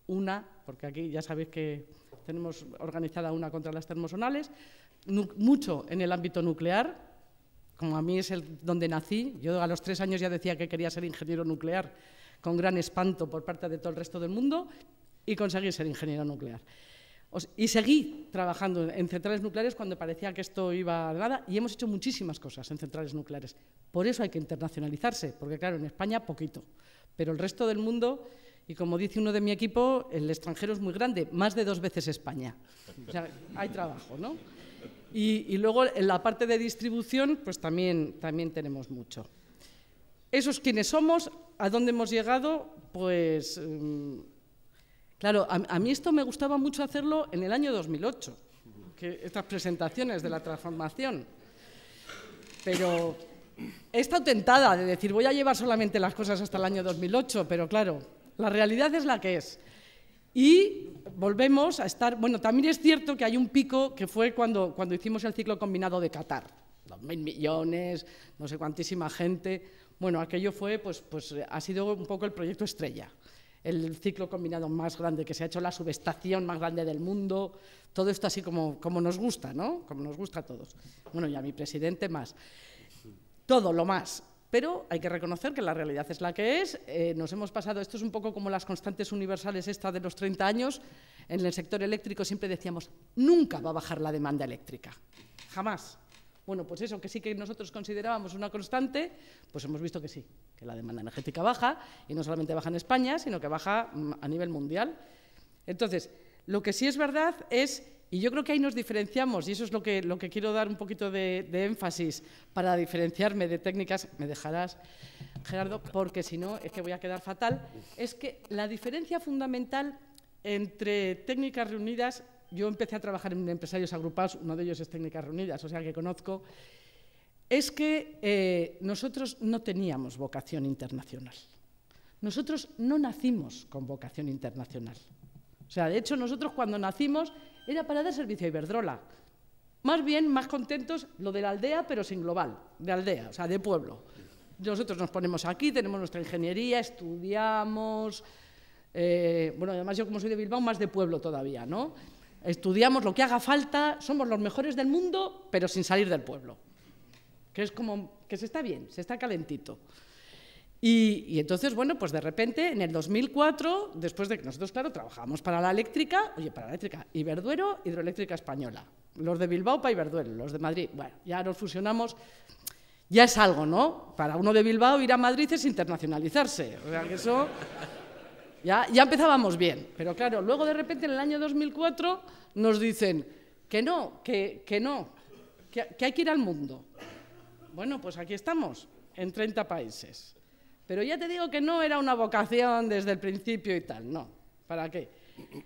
una, porque aquí ya sabéis que tenemos organizada una contra las termosolares, mucho en el ámbito nuclear, como a mí es el donde nací, yo a los tres años ya decía que quería ser ingeniero nuclear con gran espanto por parte de todo el resto del mundo y conseguí ser ingeniero nuclear. Y seguí trabajando en centrales nucleares cuando parecía que esto iba a nada y hemos hecho muchísimas cosas en centrales nucleares. Por eso hay que internacionalizarse, porque claro, en España poquito, pero el resto del mundo, y como dice uno de mi equipo, el extranjero es muy grande, más de dos veces España. O sea, hay trabajo, ¿no? Y, y luego en la parte de distribución, pues también, también tenemos mucho esos quienes somos, a dónde hemos llegado, pues... Em, claro, a, mí esto me gustaba mucho hacerlo en el año 2008, estas presentaciones de la transformación. Pero he estado tentada de decir, voy a llevar solamente las cosas hasta el año 2008, pero claro, la realidad es la que es. Y volvemos a estar, bueno, también es cierto que hay un pico que fue cuando, cuando hicimos el ciclo combinado de Qatar, dos mil millones, no sé cuántísima gente. Bueno, aquello fue, pues, pues eh, ha sido un poco el proyecto estrella, el ciclo combinado más grande que se ha hecho, la subestación más grande del mundo, todo esto así como, como nos gusta, ¿no? Como nos gusta a todos. Bueno, y a mi presidente más. Todo lo más. Pero hay que reconocer que la realidad es la que es. Eh, nos hemos pasado, esto es un poco como las constantes universales esta de los 30 años. En el sector eléctrico siempre decíamos, nunca va a bajar la demanda eléctrica. Jamás. Bueno, pues eso que sí que nosotros considerábamos una constante, pues hemos visto que sí, que la demanda energética baja, y no solamente baja en España, sino que baja mm, a nivel mundial. Entonces, lo que sí es verdad es, y yo creo que ahí nos diferenciamos, y eso es lo que, lo que quiero dar un poquito de, de énfasis para diferenciarme de técnicas, me dejarás, Gerardo, porque si no es que voy a quedar fatal, es que la diferencia fundamental entre técnicas reunidas yo empecé a trabajar en empresarios agrupados, uno de ellos es Técnicas Reunidas, o sea que conozco, es que eh, nosotros no teníamos vocación internacional. Nosotros no nacimos con vocación internacional. O sea, de hecho, nosotros cuando nacimos era para dar servicio a Iberdrola. Más bien, más contentos, lo de la aldea, pero sin global, de aldea, o sea, de pueblo. Nosotros nos ponemos aquí, tenemos nuestra ingeniería, estudiamos, eh, bueno, además yo como soy de Bilbao, más de pueblo todavía, ¿no? estudiamos lo que haga falta, somos los mejores del mundo, pero sin salir del pueblo. Que es como que se está bien, se está calentito. Y, entonces, bueno, pues de repente, en el 2004, después de que nosotros, claro, trabajamos para la eléctrica, oye, para la eléctrica, Iberduero, Hidroeléctrica Española, los de Bilbao para Iberduero, los de Madrid, bueno, ya nos fusionamos, ya es algo, ¿no? Para uno de Bilbao ir a Madrid es internacionalizarse, o sea que eso... Ya, empezábamos bien, pero claro, luego de repente en el año 2004 nos dicen que no, que, no, que, hay que ir al mundo. Bueno, pues aquí estamos, en 30 países. Pero ya te digo que no era una vocación desde el principio y tal, no. ¿Para qué?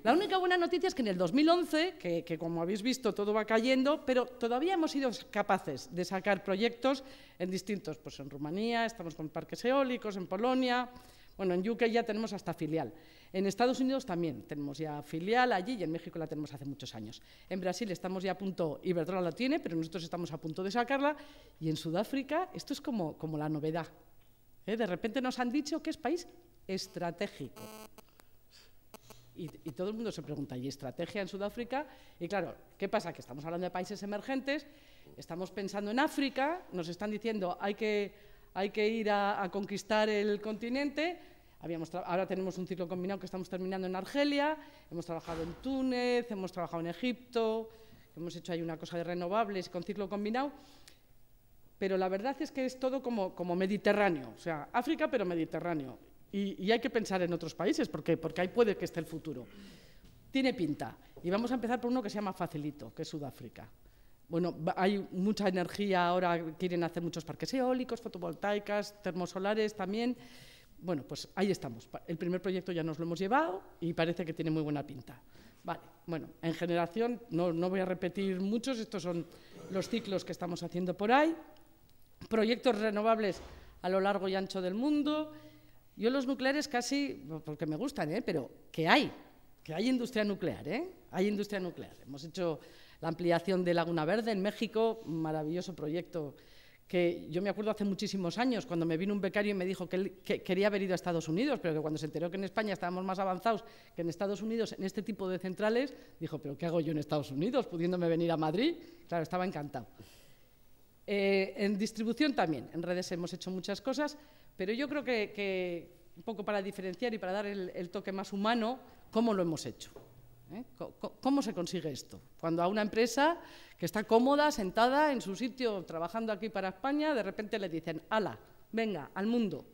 La única buena noticia es que en el 2011, que, que, como habéis visto todo va cayendo, pero todavía hemos sido capaces de sacar proyectos en distintos, pues en Rumanía, estamos con parques eólicos, en Polonia, bueno, en UK ya tenemos hasta filial. En Estados Unidos también tenemos ya filial allí y en México la tenemos hace muchos años. En Brasil estamos ya a punto, Iberdrola la tiene, pero nosotros estamos a punto de sacarla. Y en Sudáfrica esto es como, como la novedad. ¿eh? De repente nos han dicho que es país estratégico. Y, y, todo el mundo se pregunta, ¿y estrategia en Sudáfrica? Y claro, ¿qué pasa? Que estamos hablando de países emergentes, estamos pensando en África, nos están diciendo hay que hay que ir a, conquistar el continente. ahora tenemos un ciclo combinado que estamos terminando en Argelia, hemos trabajado en Túnez, hemos trabajado en Egipto, hemos hecho ahí una cosa de renovables con ciclo combinado, pero la verdad es que es todo como, mediterráneo, o sea, África pero mediterráneo. Y, hay que pensar en otros países, porque, porque ahí puede que esté el futuro. Tiene pinta. Y vamos a empezar por uno que se llama Facilito, que es Sudáfrica bueno, hay mucha energía ahora, quieren hacer muchos parques eólicos, fotovoltaicas, termosolares también. Bueno, pues ahí estamos. El primer proyecto ya nos lo hemos llevado y parece que tiene muy buena pinta. Vale, bueno, en generación, no, voy a repetir muchos, estos son los ciclos que estamos haciendo por ahí. Proyectos renovables a lo largo y ancho del mundo. Yo los nucleares casi, porque me gustan, ¿eh? pero que hay, que hay industria nuclear, ¿eh? hay industria nuclear. Hemos hecho la ampliación de Laguna Verde en México, maravilloso proyecto que yo me acuerdo hace muchísimos años, cuando me vino un becario y me dijo que, quería haber ido a Estados Unidos, pero que cuando se enteró que en España estábamos más avanzados que en Estados Unidos en este tipo de centrales, dijo, pero ¿qué hago yo en Estados Unidos pudiéndome venir a Madrid? Claro, estaba encantado. Eh, en distribución también, en redes hemos hecho muchas cosas, pero yo creo que, un poco para diferenciar y para dar el toque más humano, ¿cómo lo hemos hecho? ¿eh? ¿Cómo se consigue esto? Cuando a una empresa que está cómoda, sentada en su sitio, trabajando aquí para España, de repente le dicen, ala, venga, al mundo.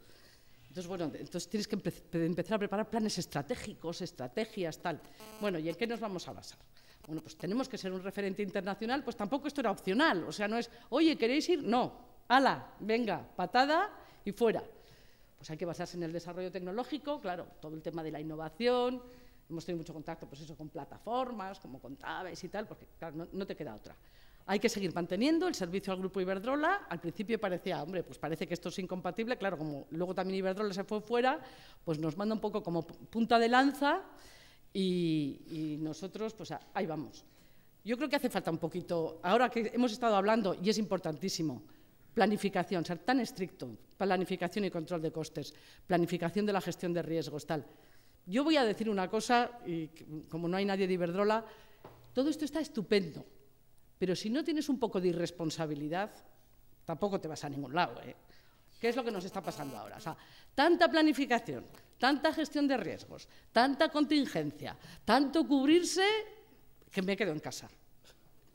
Entonces, bueno, entonces tienes que empezar a preparar planes estratégicos, estrategias, tal. Bueno, ¿y en qué nos vamos a basar? Bueno, pues tenemos que ser un referente internacional, pues tampoco esto era opcional. O sea, no es, oye, ¿queréis ir? No, ala, venga, patada y fuera. Pues hay que basarse en el desarrollo tecnológico, claro, todo el tema de la innovación, hemos tenido mucho contacto pues eso, con plataformas, como contables y tal, porque claro, no, te queda otra. Hay que seguir manteniendo el servicio al grupo Iberdrola. Al principio parecía, hombre, pues parece que esto es incompatible. Claro, como luego también Iberdrola se fue fuera, pues nos manda un poco como punta de lanza y, y nosotros, pues ahí vamos. Yo creo que hace falta un poquito, ahora que hemos estado hablando, y es importantísimo, planificación, ser tan estricto, planificación y control de costes, planificación de la gestión de riesgos, tal. Yo voy a decir una cosa, y como no hay nadie de Iberdrola, todo esto está estupendo, pero si no tienes un poco de irresponsabilidad, tampoco te vas a ningún lado. ¿eh? ¿Qué es lo que nos está pasando ahora? tanta planificación, tanta gestión de riesgos, tanta contingencia, tanto cubrirse, que me quedo en casa.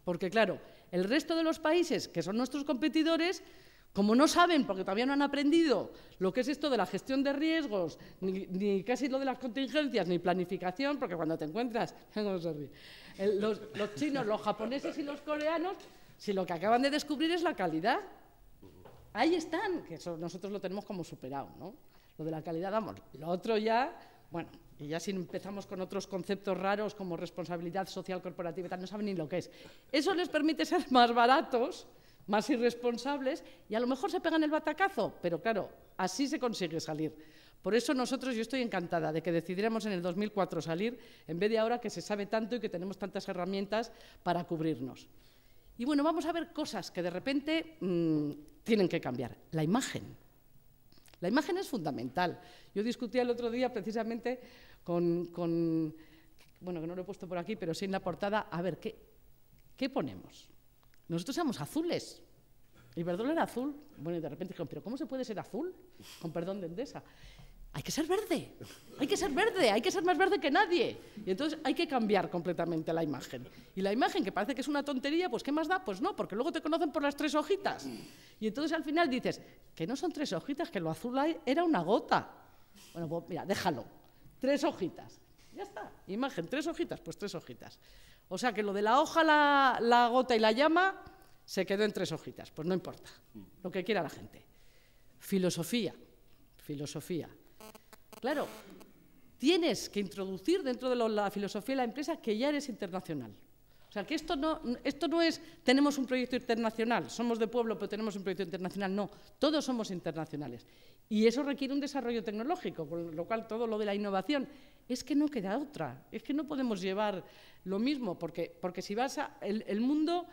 Porque claro, el resto de los países que son nuestros competidores como no saben, porque todavía no han aprendido lo que es esto de la gestión de riesgos, ni, casi lo de las contingencias, ni planificación, porque cuando te encuentras, *laughs* los, chinos, los japoneses y los coreanos, si lo que acaban de descubrir es la calidad, ahí están, que eso nosotros lo tenemos como superado, ¿no? Lo de la calidad, vamos, lo otro ya, bueno, y ya si empezamos con otros conceptos raros como responsabilidad social corporativa y tal, no saben ni lo que es. Eso les permite ser más baratos más irresponsables y a lo mejor se pegan el batacazo, pero claro, así se consigue salir. Por eso nosotros, yo estoy encantada de que decidiéramos en el 2004 salir, en vez de ahora que se sabe tanto y que tenemos tantas herramientas para cubrirnos. Y bueno, vamos a ver cosas que de repente mm, tienen que cambiar. La imagen. La imagen es fundamental. Yo discutía el otro día precisamente con, bueno, que no lo he puesto por aquí, pero sí en la portada, a ver, ¿qué, qué ponemos? Nosotros éramos azules. perdón era azul. Bueno, y de repente dijeron, ¿pero cómo se puede ser azul? Con perdón de Endesa. Hay que ser verde, hay que ser verde, hay que ser más verde que nadie. Y entonces hay que cambiar completamente la imagen. Y la imagen, que parece que es una tontería, pues ¿qué más da? Pues no, porque luego te conocen por las tres hojitas. Y entonces al final dices, que no son tres hojitas, que lo azul era una gota. Bueno, pues mira, déjalo. Tres hojitas. Ya está, imagen, tres hojitas, pues tres hojitas. O sea que lo de la hoja, la, gota y la llama se quedó en tres hojitas. Pues no importa, lo que quiera la gente. Filosofía, filosofía. Claro, tienes que introducir dentro de la filosofía de la empresa que ya eres internacional. O sea, que esto no, esto no es tenemos un proyecto internacional, somos de pueblo pero tenemos un proyecto internacional, no, todos somos internacionales. Y eso requiere un desarrollo tecnológico, con lo cual todo lo de la innovación es que no queda otra, es que no podemos llevar lo mismo, porque, porque si vas a, el, mundo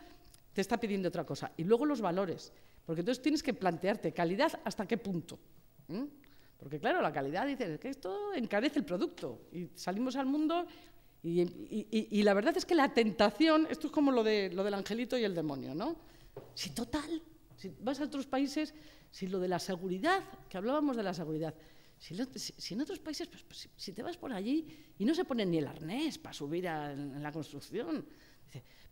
te está pidiendo otra cosa. Y luego los valores, porque entonces tienes que plantearte calidad hasta qué punto. Porque claro, la calidad dice que esto encarece el producto y salimos al mundo y, la verdad es que la tentación, esto es como lo, de, lo del angelito y el demonio, ¿no? Si total, si vas a otros países, si lo de la seguridad, que hablábamos de la seguridad, si, en otros países, pues, pues si, te vas por allí y no se pone ni el arnés para subir a, la construcción,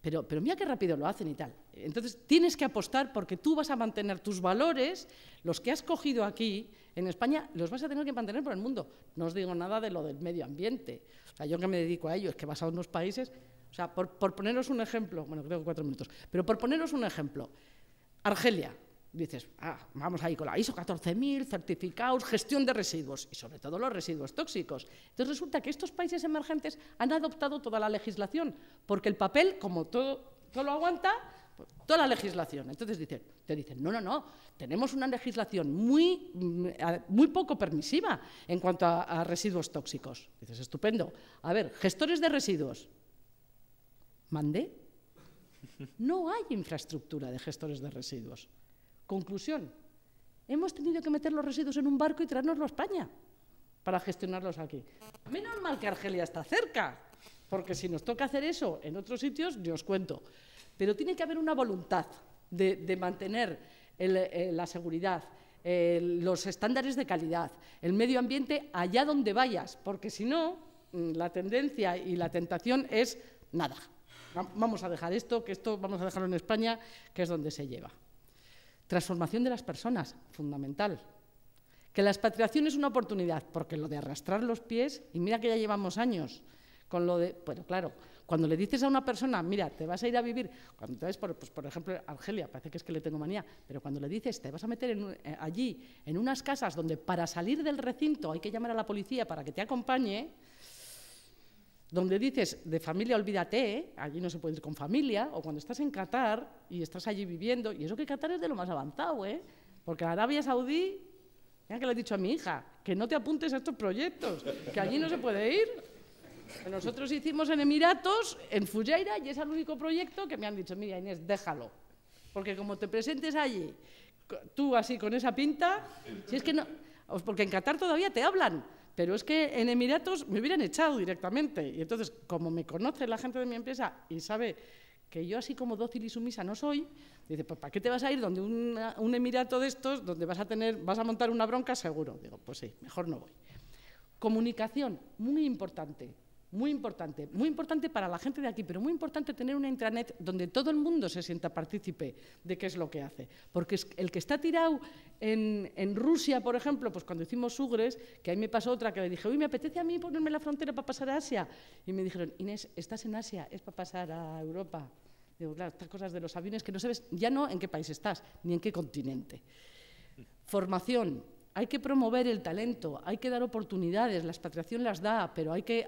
pero, pero mira qué rápido lo hacen y tal. Entonces tienes que apostar porque tú vas a mantener tus valores, los que has cogido aquí en España, los vas a tener que mantener por el mundo. No os digo nada de lo del medio ambiente. O sea, yo que me dedico a ello, es que vas a unos países. O sea, por, por poneros un ejemplo, bueno, creo que cuatro minutos, pero por poneros un ejemplo, Argelia, dices, ah, vamos ahí con la ISO 14000, certificados, gestión de residuos y sobre todo los residuos tóxicos. Entonces resulta que estos países emergentes han adoptado toda la legislación, porque el papel, como todo, lo aguanta, pues, toda la legislación. Entonces dicen, te dicen, no, no, no, tenemos una legislación muy, mm, muy poco permisiva en cuanto a, a residuos tóxicos. Dices, estupendo. A ver, gestores de residuos, mandé. No hay infraestructura de gestores de residuos. Conclusión, hemos tenido que meter los residuos en un barco y traernoslo a España para gestionarlos aquí. Menos mal que Argelia está cerca, porque si nos toca hacer eso en otros sitios, yo os cuento. Pero tiene que haber una voluntad de, mantener eh, la seguridad, los estándares de calidad, el medio ambiente allá donde vayas, porque si no, mm, la tendencia y la tentación es nada. Vamos a dejar esto, que esto vamos a dejarlo en España, que es donde se lleva. Transformación de las personas, fundamental. Que la expatriación es una oportunidad, porque lo de arrastrar los pies, y mira que ya llevamos años con lo de. Pero claro, cuando le dices a una persona, mira, te vas a ir a vivir, cuando te ves, por, pues, por ejemplo, Argelia, parece que es que le tengo manía, pero cuando le dices, te vas a meter eh, allí, en unas casas donde para salir del recinto hay que llamar a la policía para que te acompañe, donde dices, de familia olvídate, ¿eh? allí no se puede ir con familia, o cuando estás en Qatar y estás allí viviendo, y eso que Qatar es de lo más avanzado, ¿eh? porque Arabia Saudí, ya que le he dicho a mi hija, que no te apuntes a estos proyectos, que allí no se puede ir. Nosotros hicimos en Emiratos, en Fujairah, y es el único proyecto que me han dicho, mira Inés, déjalo, porque como te presentes allí, tú así con esa pinta, si es que no, pues porque en Qatar todavía te hablan, pero es que en Emiratos me hubieran echado directamente. Y entonces, como me conoce la gente de mi empresa y sabe que yo así como dócil y sumisa no soy, dice, pues ¿para qué te vas a ir donde un emirato de estos, donde vas a, tener, vas a montar una bronca seguro? Digo, pues sí, mejor no voy. Comunicación, muy importante. Muy importante, muy importante para la gente de aquí, pero muy importante tener una intranet donde todo el mundo se sienta partícipe de qué es lo que hace. Porque el que está tirado en, Rusia, por ejemplo, pues cuando hicimos Sugres, que ahí me pasó otra que le dije, uy, me apetece a mí ponerme la frontera para pasar a Asia. Y me dijeron, Inés, estás en Asia, es para pasar a Europa. Digo, claro, estas cosas de los aviones que no sabes ya no en qué país estás, ni en qué continente. Formación, hay que promover el talento, hay que dar oportunidades, la expatriación las da, pero hay que,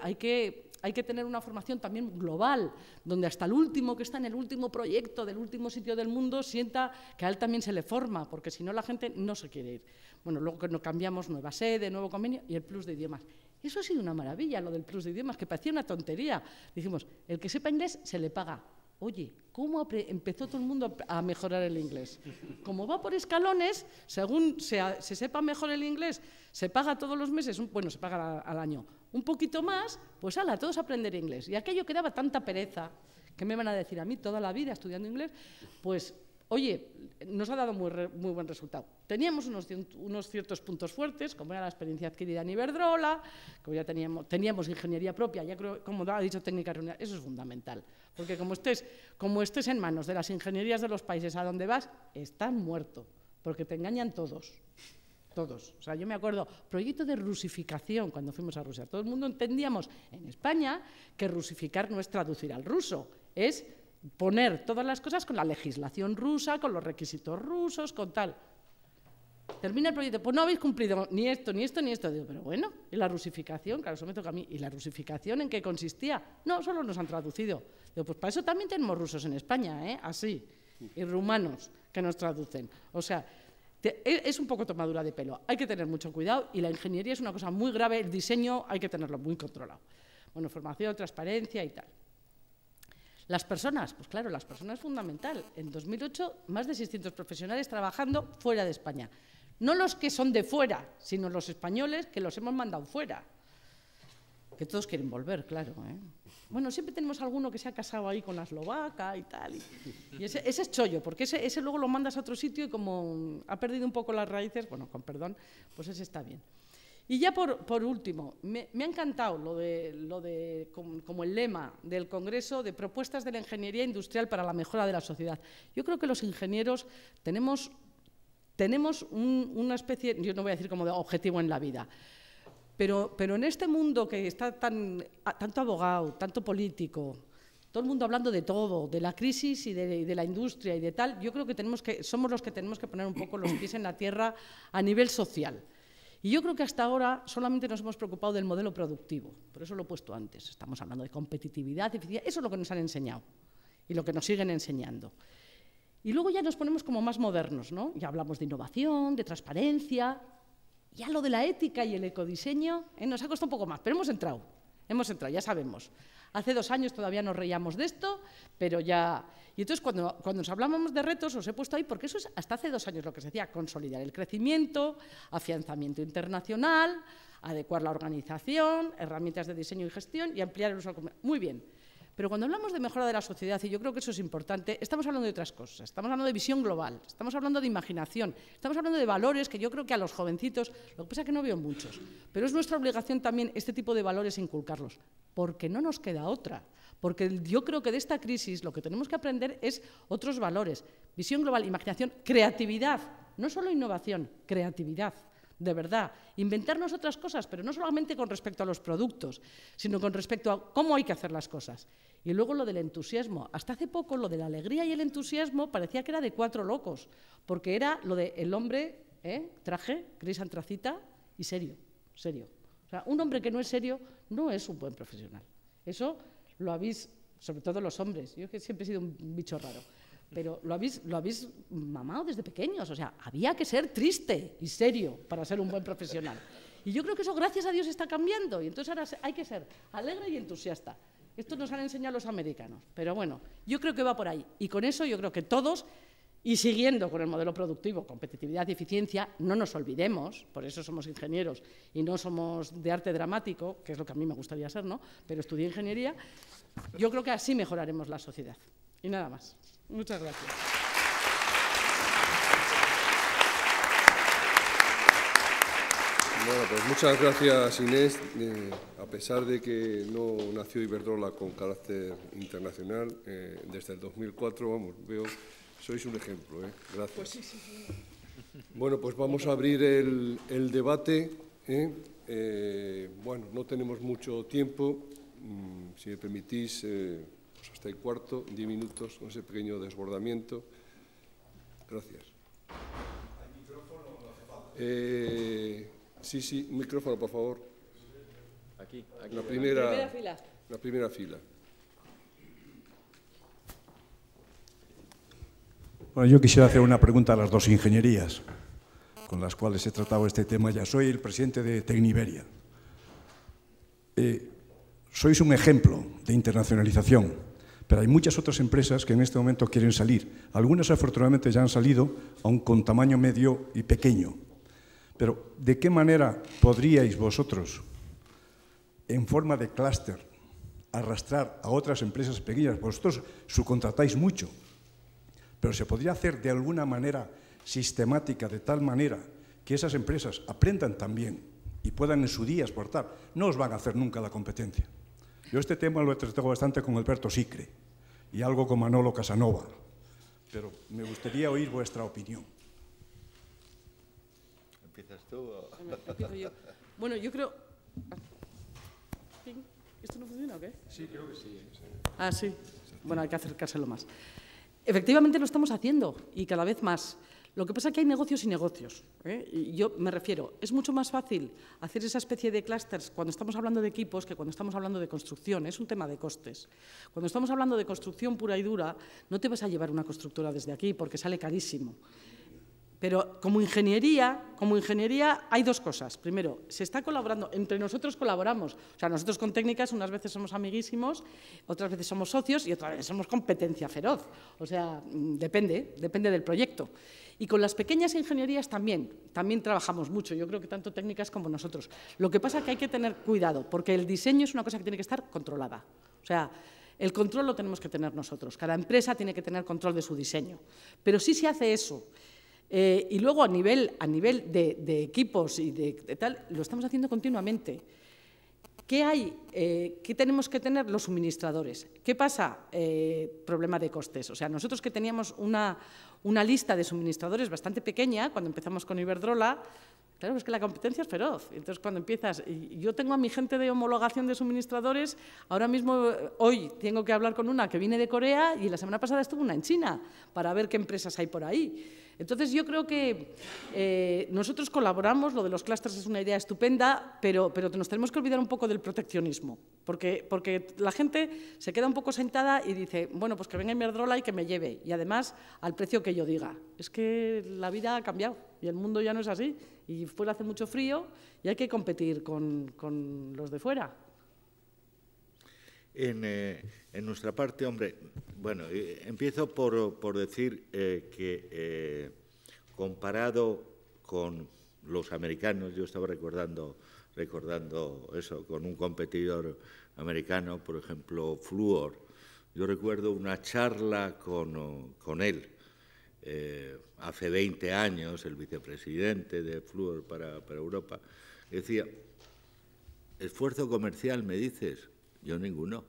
tener una formación también global, donde hasta el último que está en el último proyecto del último sitio del mundo sienta que a él también se le forma, porque si no la gente no se quiere ir. Bueno, luego que nos cambiamos nueva sede, nuevo convenio y el plus de idiomas. Eso ha sido una maravilla, lo del plus de idiomas, que parecía una tontería. Dijimos, el que sepa inglés se le paga. Oye, cómo empezó todo el mundo a mejorar el inglés. Como va por escalones, según se, sepa mejor el inglés, se paga todos los meses, bueno, se paga al, año, un poquito más, pues ala, todos aprender inglés. Y aquello que daba tanta pereza, que me van a decir a mí toda la vida estudiando inglés, pues oye, nos ha dado muy, muy buen resultado. Teníamos unos, ciertos puntos fuertes, como era la experiencia adquirida en Iberdrola, que ya teníamos, teníamos ingeniería propia, ya creo, como ha dicho técnica reunida, eso es fundamental, porque como estés, como estés en manos de las ingenierías de los países a donde vas, estás muerto, porque te engañan todos todos. O sea, yo me acuerdo, proyecto de rusificación cuando fuimos a Rusia. Todo el mundo entendíamos en España que rusificar no es traducir al ruso, es poner todas las cosas con la legislación rusa, con los requisitos rusos, con tal. Termina el proyecto, pues no habéis cumplido ni esto, ni esto, ni esto. Digo, pero bueno, ¿y la rusificación? Claro, eso me toca a mí. ¿Y la rusificación en qué consistía? No, solo nos han traducido. Digo, pues para eso también tenemos rusos en España, ¿eh? Así. Y rumanos que nos traducen. O sea, e, es un poco tomadura de pelo. Hay que tener mucho cuidado y la ingeniería es una cosa muy grave. El diseño hay que tenerlo muy controlado. Bueno, formación, transparencia y tal. Las personas, pues claro, las personas es fundamental. En 2008, más de 600 profesionales trabajando fuera de España. No los que son de fuera, sino los españoles que los hemos mandado fuera. Que todos quieren volver, claro. ¿eh? Bueno, siempre tenemos alguno que se ha casado ahí con la eslovaca y tal. Y, ese, es chollo, porque ese, ese luego lo mandas a otro sitio y como ha perdido un poco las raíces, bueno, con perdón, pues ese está bien. Y ya por, por último, me, ha encantado lo de, lo de como, el lema del Congreso de propuestas de la ingeniería industrial para la mejora de la sociedad. Yo creo que los ingenieros tenemos, una especie, yo no voy a decir como de objetivo en la vida, pero, pero en este mundo que está tan, tanto abogado, tanto político, todo el mundo hablando de todo, de la crisis y de, de, la industria y de tal, yo creo que, tenemos que somos los que tenemos que poner un poco los pies en la tierra a nivel social. Y yo creo que hasta ahora solamente nos hemos preocupado del modelo productivo, por eso lo he puesto antes. Estamos hablando de competitividad, eficiencia, eso es lo que nos han enseñado y lo que nos siguen enseñando. Y luego ya nos ponemos como más modernos, ¿no? Ya hablamos de innovación, de transparencia, ya lo de la ética y el ecodiseño eh, nos ha costado un poco más, pero hemos entrado, hemos entrado, ya sabemos. Hace dos años todavía nos reíamos de esto, pero ya... Y entonces cuando, nos hablábamos de retos os he puesto ahí, porque eso es hasta hace dos años lo que se decía, consolidar el crecimiento, afianzamiento internacional, adecuar la organización, herramientas de diseño y gestión y ampliar el uso. Muy bien. Pero cuando hablamos de mejora de la sociedad, y yo creo que eso es importante, estamos hablando de otras cosas. Estamos hablando de visión global, estamos hablando de imaginación, estamos hablando de valores que yo creo que a los jovencitos, lo que pasa es que no veo muchos, pero es nuestra obligación también este tipo de valores inculcarlos, porque no nos queda otra. Porque yo creo que de esta crisis lo que tenemos que aprender es otros valores. Visión global, imaginación, creatividad. No solo innovación, creatividad de verdad. Inventarnos otras cosas, pero no solamente con respecto a los productos, sino con respecto a cómo hay que hacer las cosas. Y luego lo del entusiasmo. Hasta hace poco lo de la alegría y el entusiasmo parecía que era de cuatro locos, porque era lo de el hombre, ¿eh? traje, gris antracita y serio, serio. O un hombre que no es serio no es un buen profesional. Eso lo habéis, sobre todo los hombres, yo que siempre he sido un bicho raro pero lo habéis, mamado desde pequeños. O sea, había que ser triste y serio para ser un buen profesional. Y yo creo que eso, gracias a Dios, está cambiando. Y entonces ahora hay que ser alegre y entusiasta. Esto nos han enseñado los americanos. Pero bueno, yo creo que va por ahí. Y con eso yo creo que todos, y siguiendo con el modelo productivo, competitividad y eficiencia, no nos olvidemos, por eso somos ingenieros y no somos de arte dramático, que es lo que a mí me gustaría ser, ¿no? Pero estudié ingeniería. Yo creo que así mejoraremos la sociedad. Y nada más. Muchas gracias. Bueno, pues muchas gracias Inés. Eh, a pesar de que no nació Iberdrola con carácter internacional, eh, desde el 2004, vamos, veo, sois un ejemplo. Eh. Gracias. Pues bueno, pues vamos a abrir el, debate. bueno, no tenemos mucho tiempo. Mm, si me permitís hasta el cuarto, diez minutos, con ese pequeño desbordamiento. Gracias. Eh, sí, sí, micrófono, por favor. Aquí, aquí. La primera, fila. Bueno, yo quisiera hacer una pregunta a las dos ingenierías con las cuales he tratado este tema ya. Soy el presidente de Tecniberia. Eh, sois un ejemplo de internacionalización pero hay muchas otras empresas que en este momento quieren salir. Algunas afortunadamente ya han salido, aun con tamaño medio y pequeño. Pero ¿de qué manera podríais vosotros, en forma de clúster, arrastrar a otras empresas pequeñas? Vosotros subcontratáis mucho, pero se podría hacer de alguna manera sistemática, de tal manera que esas empresas aprendan también y puedan en su día exportar. No os van a hacer nunca la competencia. Yo este tema lo he tratado bastante con Alberto Sicre y algo con Manolo Casanova, pero me gustaría oír vuestra opinión. ¿Empiezas tú? O... *laughs* Bueno, yo. bueno, yo creo... ¿Esto no funciona o qué? Sí, creo que sí. Ah, sí. Bueno, hay que acercárselo más. Efectivamente lo estamos haciendo y cada vez más. Lo que pasa es que hay negocios y negocios. ¿eh? Y yo me refiero, es mucho más fácil hacer esa especie de clusters cuando estamos hablando de equipos que cuando estamos hablando de construcción. Es un tema de costes. Cuando estamos hablando de construcción pura y dura, no te vas a llevar una constructora desde aquí porque sale carísimo. Pero como ingeniería, como ingeniería hay dos cosas. Primero, se está colaborando, entre nosotros colaboramos. O sea, nosotros con técnicas unas veces somos amiguísimos, otras veces somos socios y otras veces somos competencia feroz. O sea, mm, depende, depende del proyecto. Y con las pequeñas ingenierías también, también trabajamos mucho, yo creo que tanto técnicas como nosotros. Lo que pasa es que hay que tener cuidado, porque el diseño es una cosa que tiene que estar controlada. O sea, el control lo tenemos que tener nosotros, cada empresa tiene que tener control de su diseño. Pero si se hace eso. Eh, y luego a nivel, a nivel de, equipos y de, tal, lo estamos haciendo continuamente. ¿Qué hay? Eh, ¿Qué tenemos que tener los suministradores? ¿Qué pasa? Eh, problema de costes. O sea, nosotros que teníamos una, una lista de suministradores bastante pequeña, cuando empezamos con Iberdrola, Claro, es que la competencia es feroz. Entonces, cuando empiezas, yo tengo a mi gente de homologación de suministradores, ahora mismo, eh, hoy tengo que hablar con una que viene de Corea y la semana pasada estuvo una en China, para ver qué empresas hay por ahí. Entonces yo creo que eh, nosotros colaboramos, lo de los clústeres es una idea estupenda, pero, nos tenemos que olvidar un poco del proteccionismo, porque, la gente se queda un poco sentada y dice, bueno, pues que venga Merdrola y que me lleve, y además al precio que yo diga. Es que la vida ha cambiado y el mundo ya no es así, y fuera hace mucho frío y hay que competir con los de fuera. Eh, en, nuestra parte, hombre, bueno, empiezo por, por decir eh, que eh, comparado con los americanos, yo estaba recordando, recordando eso, con un competidor americano, por ejemplo, Fluor, yo recuerdo una charla con, con él hace 20 años, el vicepresidente de Fluor para, para Europa, decía, esfuerzo comercial, me dices, yo ninguno.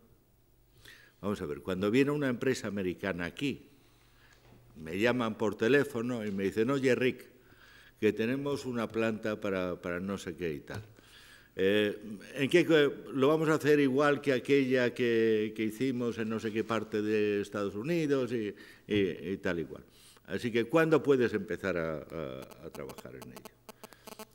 Vamos a ver, cuando viene una empresa americana aquí, me llaman por teléfono y me dicen, oye Rick, que tenemos una planta para, no sé qué y tal. Eh, ¿En qué lo vamos a hacer igual que aquella que, hicimos en no sé qué parte de Estados Unidos y, tal igual? Así que, ¿cuándo puedes empezar a, a trabajar en ello?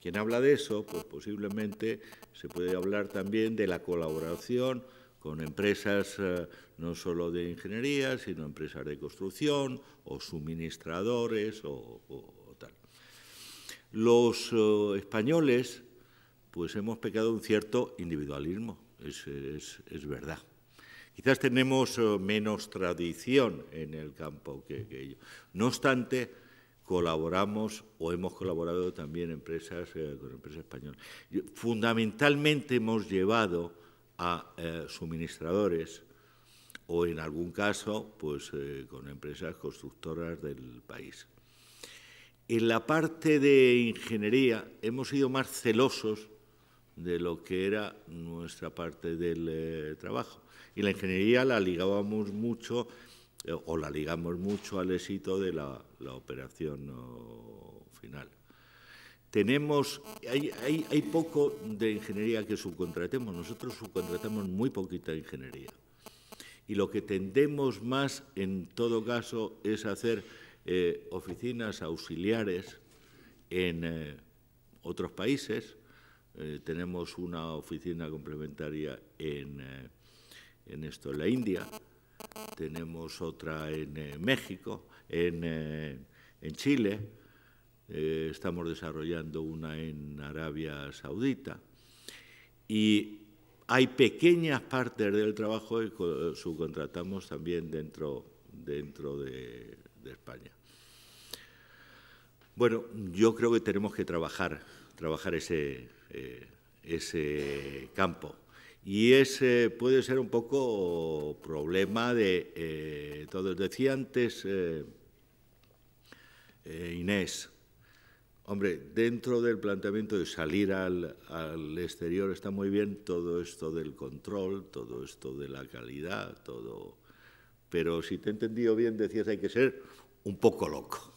Quien habla de eso, pues posiblemente se puede hablar también de la colaboración con empresas eh, no solo de ingeniería, sino empresas de construcción o suministradores o, tal. Los eh, españoles, pues hemos pecado un cierto individualismo, es, verdad. Quizás tenemos eh, menos tradición en el campo que, que ellos. No obstante, colaboramos o hemos colaborado también empresas, eh, con empresas españolas. Fundamentalmente hemos llevado a eh, suministradores o en algún caso pues, eh, con empresas constructoras del país. En la parte de ingeniería hemos sido más celosos de lo que era nuestra parte del trabajo. Y la ingeniería la ligábamos mucho eh, o la ligamos mucho al éxito de la, operación final. Tenemos, hay, poco de ingeniería que subcontratemos, nosotros subcontratamos muy poquita ingeniería. Y lo que tendemos más, en todo caso, es hacer eh, oficinas auxiliares en eh, otros países. tenemos una oficina complementaria en esto, en la India tenemos otra en eh, México, en, eh, en Chile, eh, estamos desarrollando una en Arabia Saudita. Y hay pequeñas partes del trabajo que subcontratamos también dentro, dentro de, de España. Bueno, yo creo que tenemos que trabajar, trabajar ese, ese campo. Y ese puede ser un poco problema de todo. Eh, todos. Decía antes eh, eh, Inés, hombre, dentro del planteamiento de salir al, exterior está muy bien todo esto del control, todo esto de la calidad, todo. Pero si te he entendido bien, decías hay que ser un poco loco.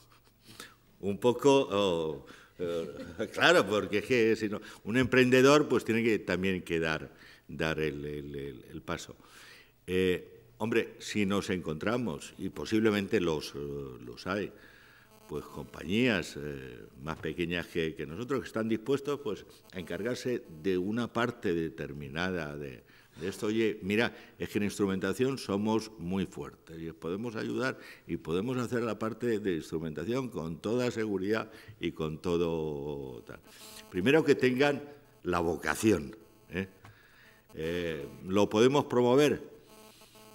Un poco. *laughs* claro, porque un emprendedor pues tiene que también quedar dar el, paso. Eh, hombre, si nos encontramos, y posiblemente los, eh, los hay, pues compañías eh, más pequeñas que, nosotros que están dispuestos pues, a encargarse de una parte determinada de, esto. Oye, mira, es que en instrumentación somos muy fuertes y podemos ayudar y podemos hacer la parte de instrumentación con toda seguridad y con todo tal. Primero que tengan la vocación. ¿eh? Eh, ¿Lo podemos promover?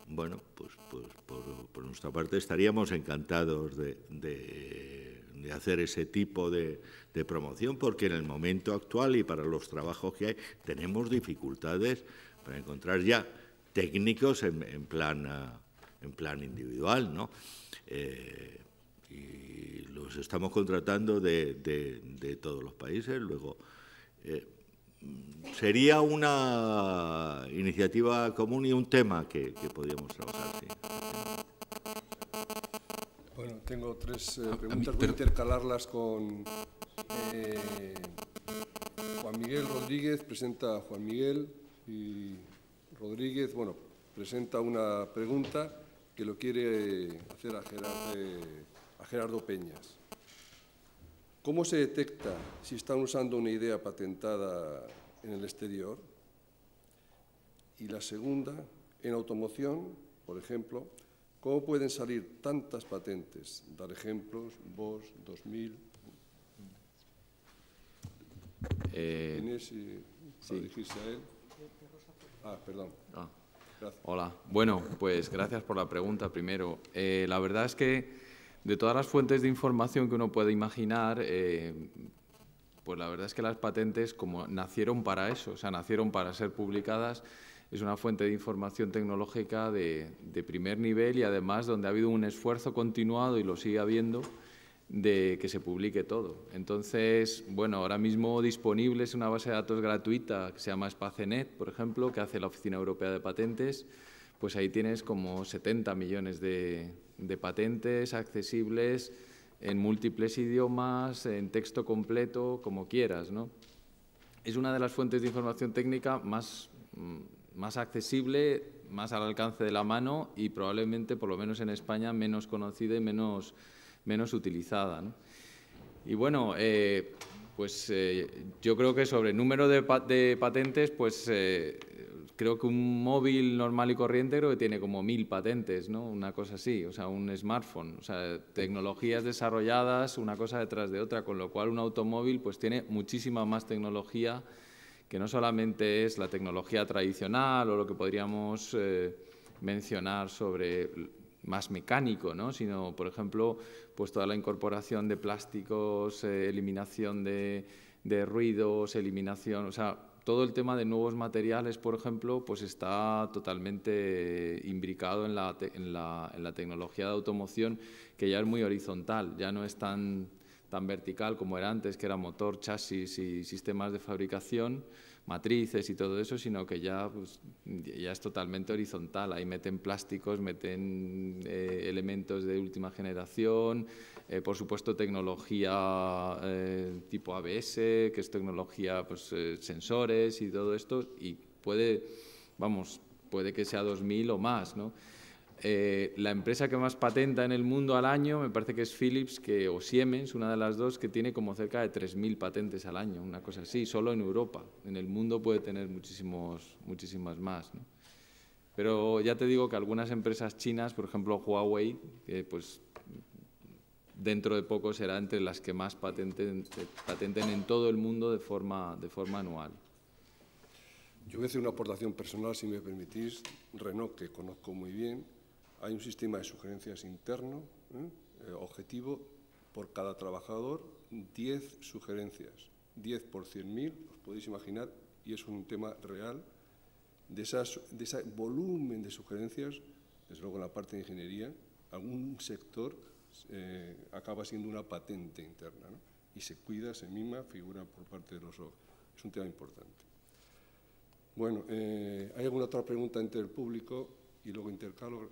Bueno, pues, pues por, nuestra parte estaríamos encantados de, hacer ese tipo de, promoción, porque en el momento actual y para los trabajos que hay tenemos dificultades para encontrar ya técnicos en, en plan, eh, en plan individual, ¿no? Eh, y los estamos contratando de, todos los países, luego sería una iniciativa común y un tema que, podríamos trabajar. Bueno, tengo tres eh, ah, preguntas, voy a intercalarlas con eh, Juan Miguel Rodríguez, presenta Juan Miguel y Rodríguez, bueno, presenta una pregunta que lo quiere hacer a Gerardo eh, Peñas. ¿Cómo se detecta si están usando una idea patentada en el exterior? Y la segunda, en automoción, por ejemplo, ¿cómo pueden salir tantas patentes? Dar ejemplos, vos, 2000. Eh, sí. Ah, perdón. Ah. Hola. Bueno, pues gracias por la pregunta primero. Eh, la verdad es que de todas las fuentes de información que uno puede imaginar, eh, pues la verdad es que las patentes, como nacieron para eso, o sea, nacieron para ser publicadas, es una fuente de información tecnológica de, de primer nivel y además donde ha habido un esfuerzo continuado y lo sigue habiendo de que se publique todo. Entonces, bueno, ahora mismo disponible es una base de datos gratuita que se llama Espacenet, por ejemplo, que hace la Oficina Europea de Patentes, pues ahí tienes como 70 millones de, de patentes accesibles en múltiples idiomas, en texto completo, como quieras. ¿no? Es una de las fuentes de información técnica más, mm, más accesible, más al alcance de la mano y probablemente, por lo menos en España, menos conocida y menos, menos utilizada. Y bueno, eh, pues eh, yo creo que sobre el número de, patentes, pues eh, creo que un móvil normal y corriente que tiene como mil patentes, ¿no? Una cosa así, o sea, un smartphone, o sea, tecnologías desarrolladas una cosa detrás de otra, con lo cual un automóvil pues tiene muchísima más tecnología que no solamente es la tecnología tradicional o lo que podríamos eh, mencionar sobre más mecánico, sino, por ejemplo, pues toda la incorporación de plásticos, eh, eliminación de, de ruidos, eliminación, o sea, todo el tema de nuevos materiales, por ejemplo, pues está totalmente imbricado en la, tecnología de automoción, que ya es muy horizontal, ya no es tan, tan vertical como era antes, que era motor, chasis y sistemas de fabricación matrices y todo eso, sino que ya, pues, ya es totalmente horizontal. Ahí meten plásticos, meten eh, elementos de última generación, eh, por supuesto tecnología eh, tipo ABS, que es tecnología, pues sensores y todo esto, y puede, vamos, puede que sea 2.000 o más, ¿no? Eh, la empresa que más patenta en el mundo al año me parece que es Philips que, o Siemens, una de las dos, que tiene como cerca de 3.000 patentes al año, una cosa así, solo en Europa. En el mundo puede tener muchísimas más. Pero ya te digo que algunas empresas chinas, por ejemplo Huawei, que pues dentro de poco será entre las que más patenten, patenten en todo el mundo de forma, de forma anual. Yo voy a hacer una aportación personal, si me permitís, Renault, que conozco muy bien, hay un sistema de sugerencias interno, ¿eh? Eh, objetivo, por cada trabajador, 10 sugerencias. 10 por 100.000, os podéis imaginar, y es un tema real, de, esas, de ese volumen de sugerencias, desde luego en la parte de ingeniería, algún sector eh, acaba siendo una patente interna y se cuida, se mima, figura por parte de los otros. Es un tema importante. Bueno, ¿hay alguna otra pregunta entre el público? Y luego intercalo.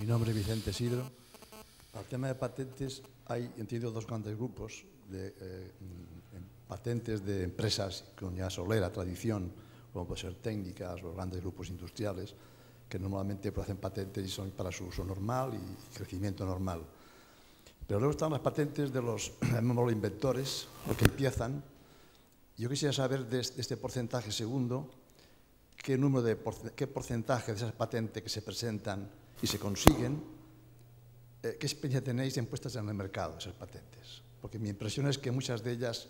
Mi nombre es Vicente Sidro. Al tema de patentes hay, entiendo, dos grandes grupos. De, eh, mm, em, patentes de empresas con ya solera, tradición, como pueden ser técnicas, o grandes grupos industriales, que normalmente pues, hacen patentes y son para su uso normal y crecimiento normal. Pero luego están las patentes de los, *clears throat* los inventores, los que empiezan. Yo quisiera saber de este porcentaje segundo, qué, número de, qué porcentaje de esas patentes que se presentan y se consiguen, eh, ¿qué experiencia tenéis en puestas en el mercado esas patentes? Porque mi impresión es que muchas de ellas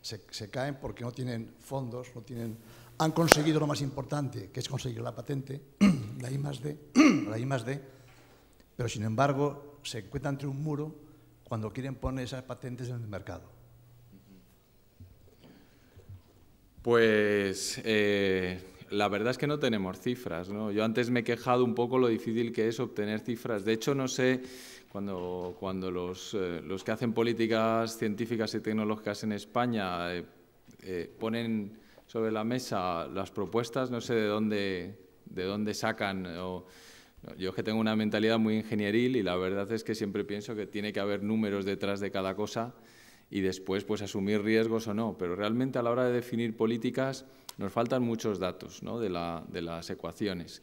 se, caen porque no tienen fondos, no tienen, han conseguido lo más importante, que es conseguir la patente, *clears throat* la I más D, *clears throat* la I más pero sin embargo se encuentran entre un muro cuando quieren poner esas patentes en el mercado. Pues eh, la verdad es que no tenemos cifras. ¿no? Yo antes me he quejado un poco lo difícil que es obtener cifras. De hecho, no sé, cuando, cuando los, eh, los que hacen políticas científicas y tecnológicas en España eh, eh, ponen sobre la mesa las propuestas, no sé de dónde, de dónde sacan. yo es que tengo una mentalidad muy ingenieril y la verdad es que siempre pienso que tiene que haber números detrás de cada cosa y después pues asumir riesgos o no. Pero realmente a la hora de definir políticas nos faltan muchos datos ¿no? de, la, las ecuaciones.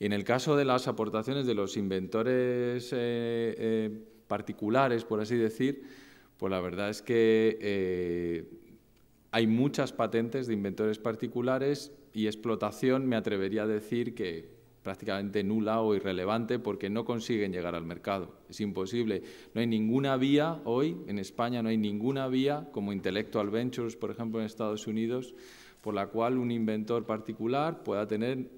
En el caso de las aportaciones de los inventores eh, eh, particulares, por así decir, pues la verdad es que eh, hay muchas patentes de inventores particulares y explotación me atrevería a decir que prácticamente nula o irrelevante porque no consiguen llegar al mercado. Es imposible. No hay ninguna vía hoy, en España no hay ninguna vía, como Intellectual Ventures, por ejemplo, en Estados Unidos, por la cual un inventor particular pueda tener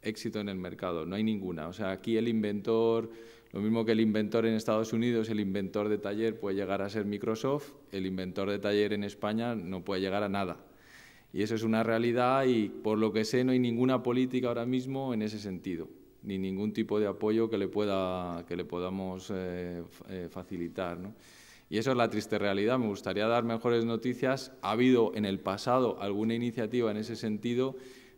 éxito en el mercado. No hay ninguna. O sea, aquí el inventor, lo mismo que el inventor en Estados Unidos, el inventor de taller puede llegar a ser Microsoft, el inventor de taller en España no puede llegar a nada. Y eso es una realidad y por lo que sé no hay ninguna política ahora mismo en ese sentido, ni ningún tipo de apoyo que le, pueda, que le podamos eh, eh, facilitar. Y eso es la triste realidad. Me gustaría dar mejores noticias. Ha habido en el pasado alguna iniciativa en ese sentido,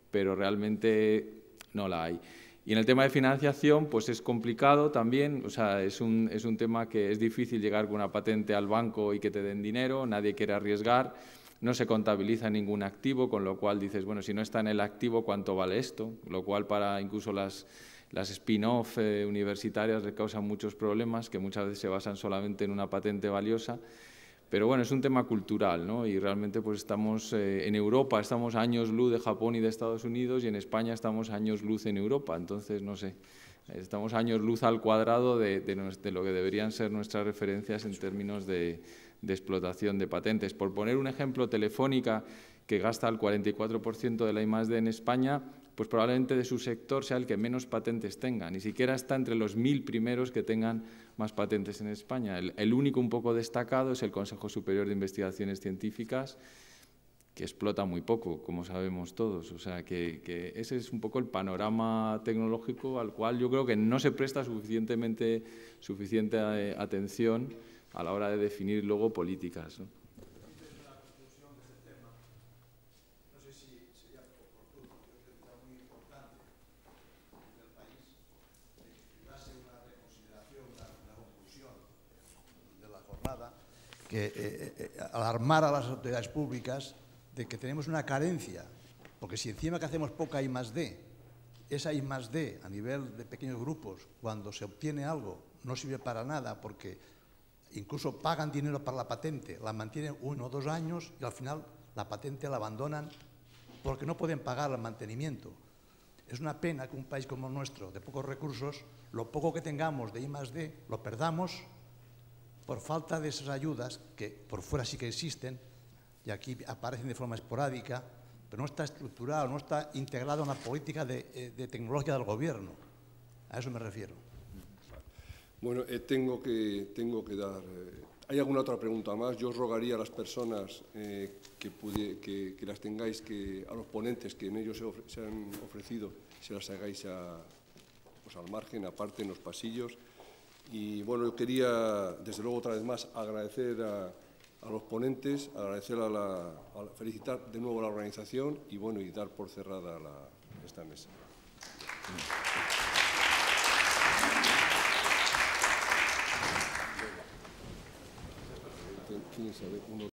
pero realmente no la hay. Y en el tema de financiación, pues es complicado también, o sea, es un, es un tema que es difícil llegar con una patente al banco y que te den dinero, nadie quiere arriesgar, no se contabiliza ningún activo, con lo cual dices, bueno, si no está en el activo, ¿cuánto vale esto? Lo cual para incluso las las spin-off eh, universitarias le causan muchos problemas que muchas veces se basan solamente en una patente valiosa. Pero bueno, es un tema cultural, ¿no? Y realmente pues estamos eh, en Europa, estamos años luz de Japón y de Estados Unidos y en España estamos años luz en Europa. Entonces, no sé, estamos años luz al cuadrado de, lo que deberían ser nuestras referencias en términos de, de explotación de patentes. Por poner un ejemplo, Telefónica, que gasta el 44% de la I+.D. en España, pues probablemente de su sector sea el que menos patentes tenga. Ni siquiera está entre los mil primeros que tengan más patentes en España. El, único un poco destacado es el Consejo Superior de Investigaciones Científicas, que explota muy poco, como sabemos todos. O sea, que, ese es un poco el panorama tecnológico al cual yo creo que no se presta suficientemente, suficiente eh, atención a la hora de definir luego políticas. que, eh, eh, eh, alarmar a las autoridades públicas de que tenemos una carencia, porque si encima que hacemos poca I D, esa I D a nivel de pequeños grupos, cuando se obtiene algo, no sirve para nada porque incluso pagan dinero para la patente, la mantienen uno o dos años y al final la patente la abandonan porque no pueden pagar el mantenimiento. Es una pena que un país como el nuestro, de pocos recursos, lo poco que tengamos de I D lo perdamos por falta de esas ayudas, que por fuera sí que existen, y aquí aparecen de forma esporádica, pero no está estructurado, no está integrado en la política de, eh, de tecnología del Gobierno. A eso me refiero. Bueno, eh, tengo, que, tengo que dar... Eh, ¿Hay alguna otra pregunta más? Yo os rogaría a las personas eh, que, pude, que, que, las tengáis, que, a los ponentes que en ellos se, ofre, se han ofrecido, se las hagáis a, pues, al margen, aparte, en los pasillos. Y bueno, yo quería, desde luego, otra vez más agradecer a, los ponentes, agradecer a la, felicitar de nuevo a la organización y bueno, y dar por cerrada esta mesa.